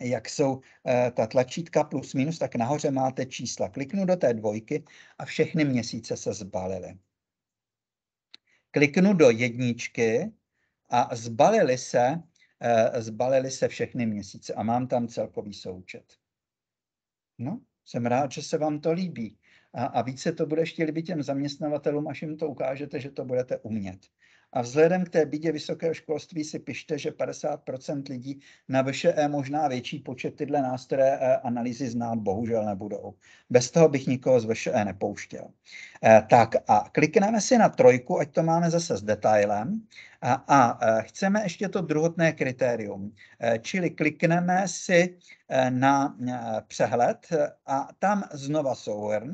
jak jsou eh, ta tlačítka plus minus, tak nahoře máte čísla. Kliknu do té dvojky a všechny měsíce se zbalily. Kliknu do jedničky a zbalily se, eh, zbalily se všechny měsíce a mám tam celkový součet. No, jsem rád, že se vám to líbí. A, a více to bude ještě líbit těm zaměstnavatelům, až jim to ukážete, že to budete umět. A vzhledem k té bídě vysokého školství si pište, že 50% lidí na VŠE možná větší počet tyhle nástroje eh, analýzy znát bohužel nebudou. Bez toho bych nikoho z VŠE nepouštěl. Eh, tak a klikneme si na trojku, ať to máme zase s detailem. A, a eh, chceme ještě to druhotné kritérium, čili klikneme si na přehled a tam znova souhrn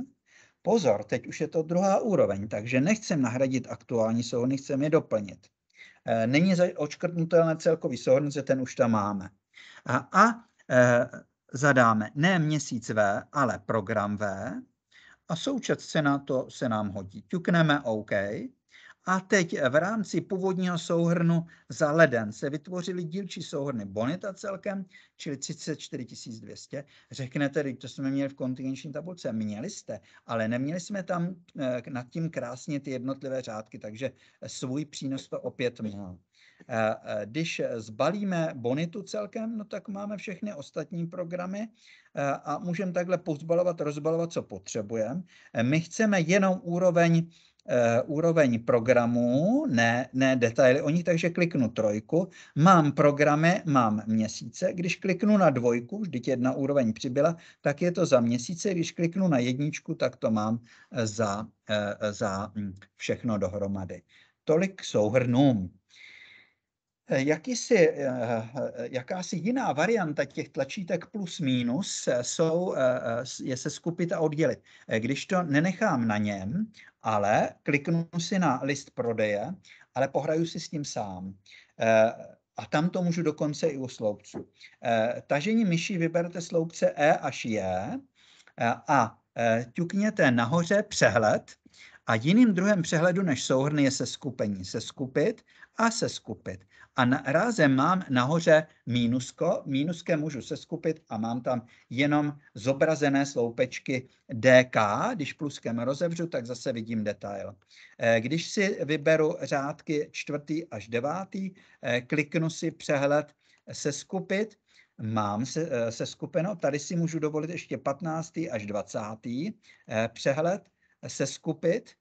Pozor, teď už je to druhá úroveň, takže nechcem nahradit aktuální souhrny, chcem je doplnit. Eh, není očkrtnutelné celkový souhrn, že ten už tam máme. A, a e, zadáme ne měsíc V, ale program V a součet na to se nám hodí. Ťukneme OK a teď v rámci původního souhrnu za leden se vytvořily dílčí souhrny bonita celkem, čili 34 200. Řeknete, teď to jsme měli v kontingenční tabulce. Měli jste, ale neměli jsme tam eh, nad tím krásně ty jednotlivé řádky, takže svůj přínos to opět má. Eh, eh, když zbalíme bonitu celkem, no tak máme všechny ostatní programy a můžeme takhle pozbalovat, rozbalovat, co potřebujeme. My chceme jenom úroveň Eh, úroveň programů, ne, ne detaily o nich, takže kliknu trojku, mám programy, mám měsíce, když kliknu na dvojku, vždyť jedna úroveň přibyla, tak je to za měsíce, když kliknu na jedničku, tak to mám eh, za, eh, za hm, všechno dohromady. Tolik souhrnům. Jakýsi, eh, jakási jiná varianta těch tlačítek plus minus eh, jsou, eh, je se skupit a oddělit. Když to nenechám na něm, ale kliknu si na list prodeje, ale pohraju si s tím sám. A tam to můžu dokonce i u sloupců. Tažení myší vyberte sloupce E až J a ťukněte nahoře přehled a jiným druhem přehledu než souhrny je se skupení, se skupit a se skupit a na, rázem mám nahoře mínusko, mínuské můžu seskupit a mám tam jenom zobrazené sloupečky DK, když pluskem rozevřu, tak zase vidím detail. Eh, když si vyberu řádky čtvrtý až devátý, eh, kliknu si přehled eh, seskupit, mám se, se skupeno. Tady si můžu dovolit ještě 15. až 20. přehled se skupit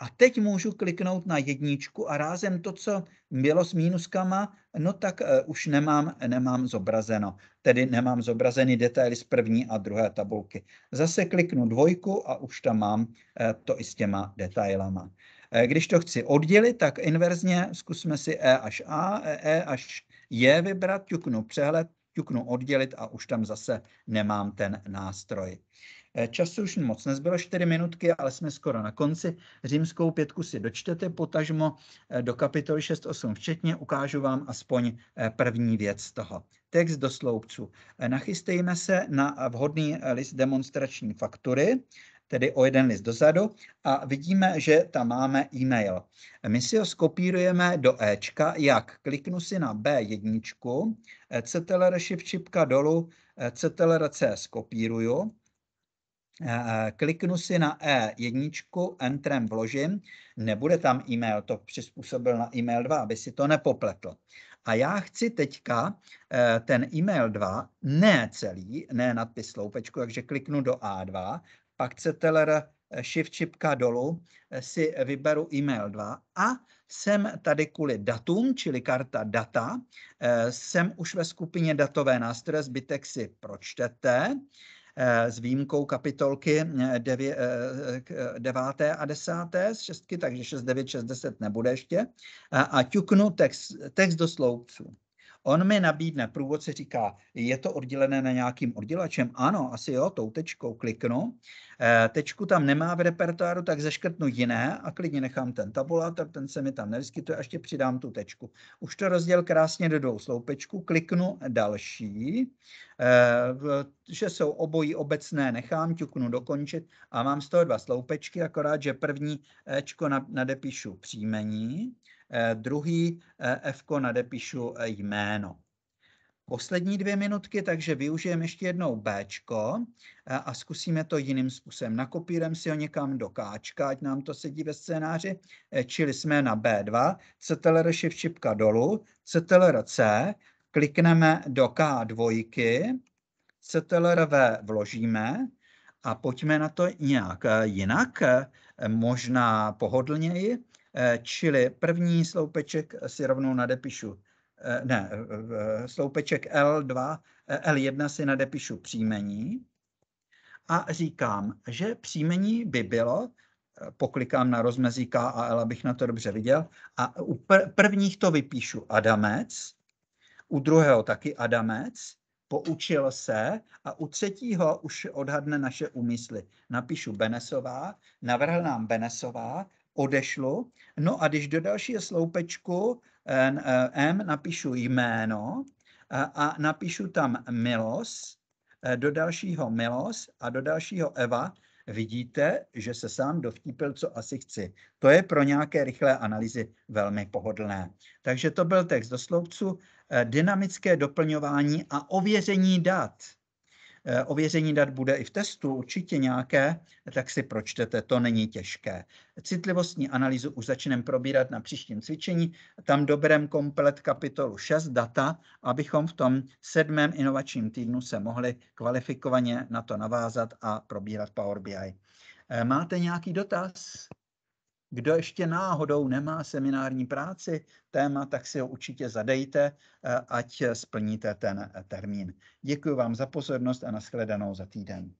a teď můžu kliknout na jedničku a rázem to, co bylo s mínuskama, no tak eh, už nemám, nemám zobrazeno. Tedy nemám zobrazeny detaily z první a druhé tabulky. Zase kliknu dvojku a už tam mám eh, to i s těma detailama. Eh, když to chci oddělit, tak inverzně zkusme si E až A, e, e až J vybrat, ťuknu přehled, ťuknu oddělit a už tam zase nemám ten nástroj. Eh, Času už moc nezbylo 4 minutky, ale jsme skoro na konci. Římskou pětku si dočtete, potažmo eh, do kapitoly 6.8 včetně, ukážu vám aspoň eh, první věc z toho. Text do sloupců. Nachystejme se na vhodný list demonstrační faktury, tedy o jeden list dozadu a vidíme, že tam máme e-mail. My si ho skopírujeme do Ečka, jak? Kliknu si na B1, CTLR shift čipka dolů, CTLR C skopíruju, Eh, eh, kliknu si na E1, enterem vložím, nebude tam e-mail, to přizpůsobil na e-mail 2, aby si to nepopletl. A já chci teďka eh, ten e-mail 2, ne celý, ne nadpis sloupečku, takže kliknu do A2, pak CTLR shift čipka dolů, si vyberu e-mail 2 a jsem tady kvůli datum, čili karta data, jsem už ve skupině datové nástroje, zbytek si pročtete s výjimkou kapitolky 9. Eh, eh, eh, a 10. z šestky, takže 6, 9, 6, 10 nebude ještě. A, ťuknu text, text do sloupců. On mi nabídne, průvodce říká, je to oddělené na nějakým oddělačem? Ano, asi jo, tou tečkou kliknu. Eh, tečku tam nemá v repertoáru, tak zaškrtnu jiné a klidně nechám ten tabulátor, ten se mi tam nevyskytuje, ještě přidám tu tečku. Už to rozděl krásně do dvou sloupečků, kliknu další, eh, že jsou obojí obecné, nechám, ťuknu dokončit a mám z toho dva sloupečky, akorát, že první Ečko eh, nadepíšu příjmení, Eh, druhý eh, F nadepíšu eh, jméno. Poslední dvě minutky, takže využijeme ještě jednou B a zkusíme to jiným způsobem. Nakopírem si ho někam do K, ať nám to sedí ve scénáři, čili jsme na B2, CTLR shift čipka dolů, CTLR C, klikneme do K2, V vložíme a pojďme na to nějak jinak, možná pohodlněji. Eh, čili první sloupeček si rovnou nadepíšu, eh, ne, eh, sloupeček L2, L1 si nadepíšu příjmení a říkám, že příjmení by bylo, poklikám na rozmezí K a L, abych na to dobře viděl, a u prvních to vypíšu Adamec, u druhého taky Adamec, poučil se a u třetího už odhadne naše úmysly. Napíšu Benesová, navrhl nám Benesová, odešlu. No a když do dalšího sloupečku eh, eh, M napíšu jméno eh, a napíšu tam Milos, do dalšího Milos a do dalšího Eva, vidíte, že se sám dovtípil, co asi chci. To je pro nějaké rychlé analýzy velmi pohodlné. Takže to byl text do sloupců, dynamické doplňování a ověření dat. Eh, ověření dat bude i v testu určitě nějaké, tak si pročtete, to není těžké. Citlivostní analýzu už začneme probírat na příštím cvičení. Tam dobrem komplet kapitolu 6 data, abychom v tom sedmém inovačním týdnu se mohli kvalifikovaně na to navázat a probírat Power BI. Eh, máte nějaký dotaz? Kdo ještě náhodou nemá seminární práci, téma, tak si ho určitě zadejte, eh, ať splníte ten eh, termín. Děkuji vám za pozornost a nashledanou za týden.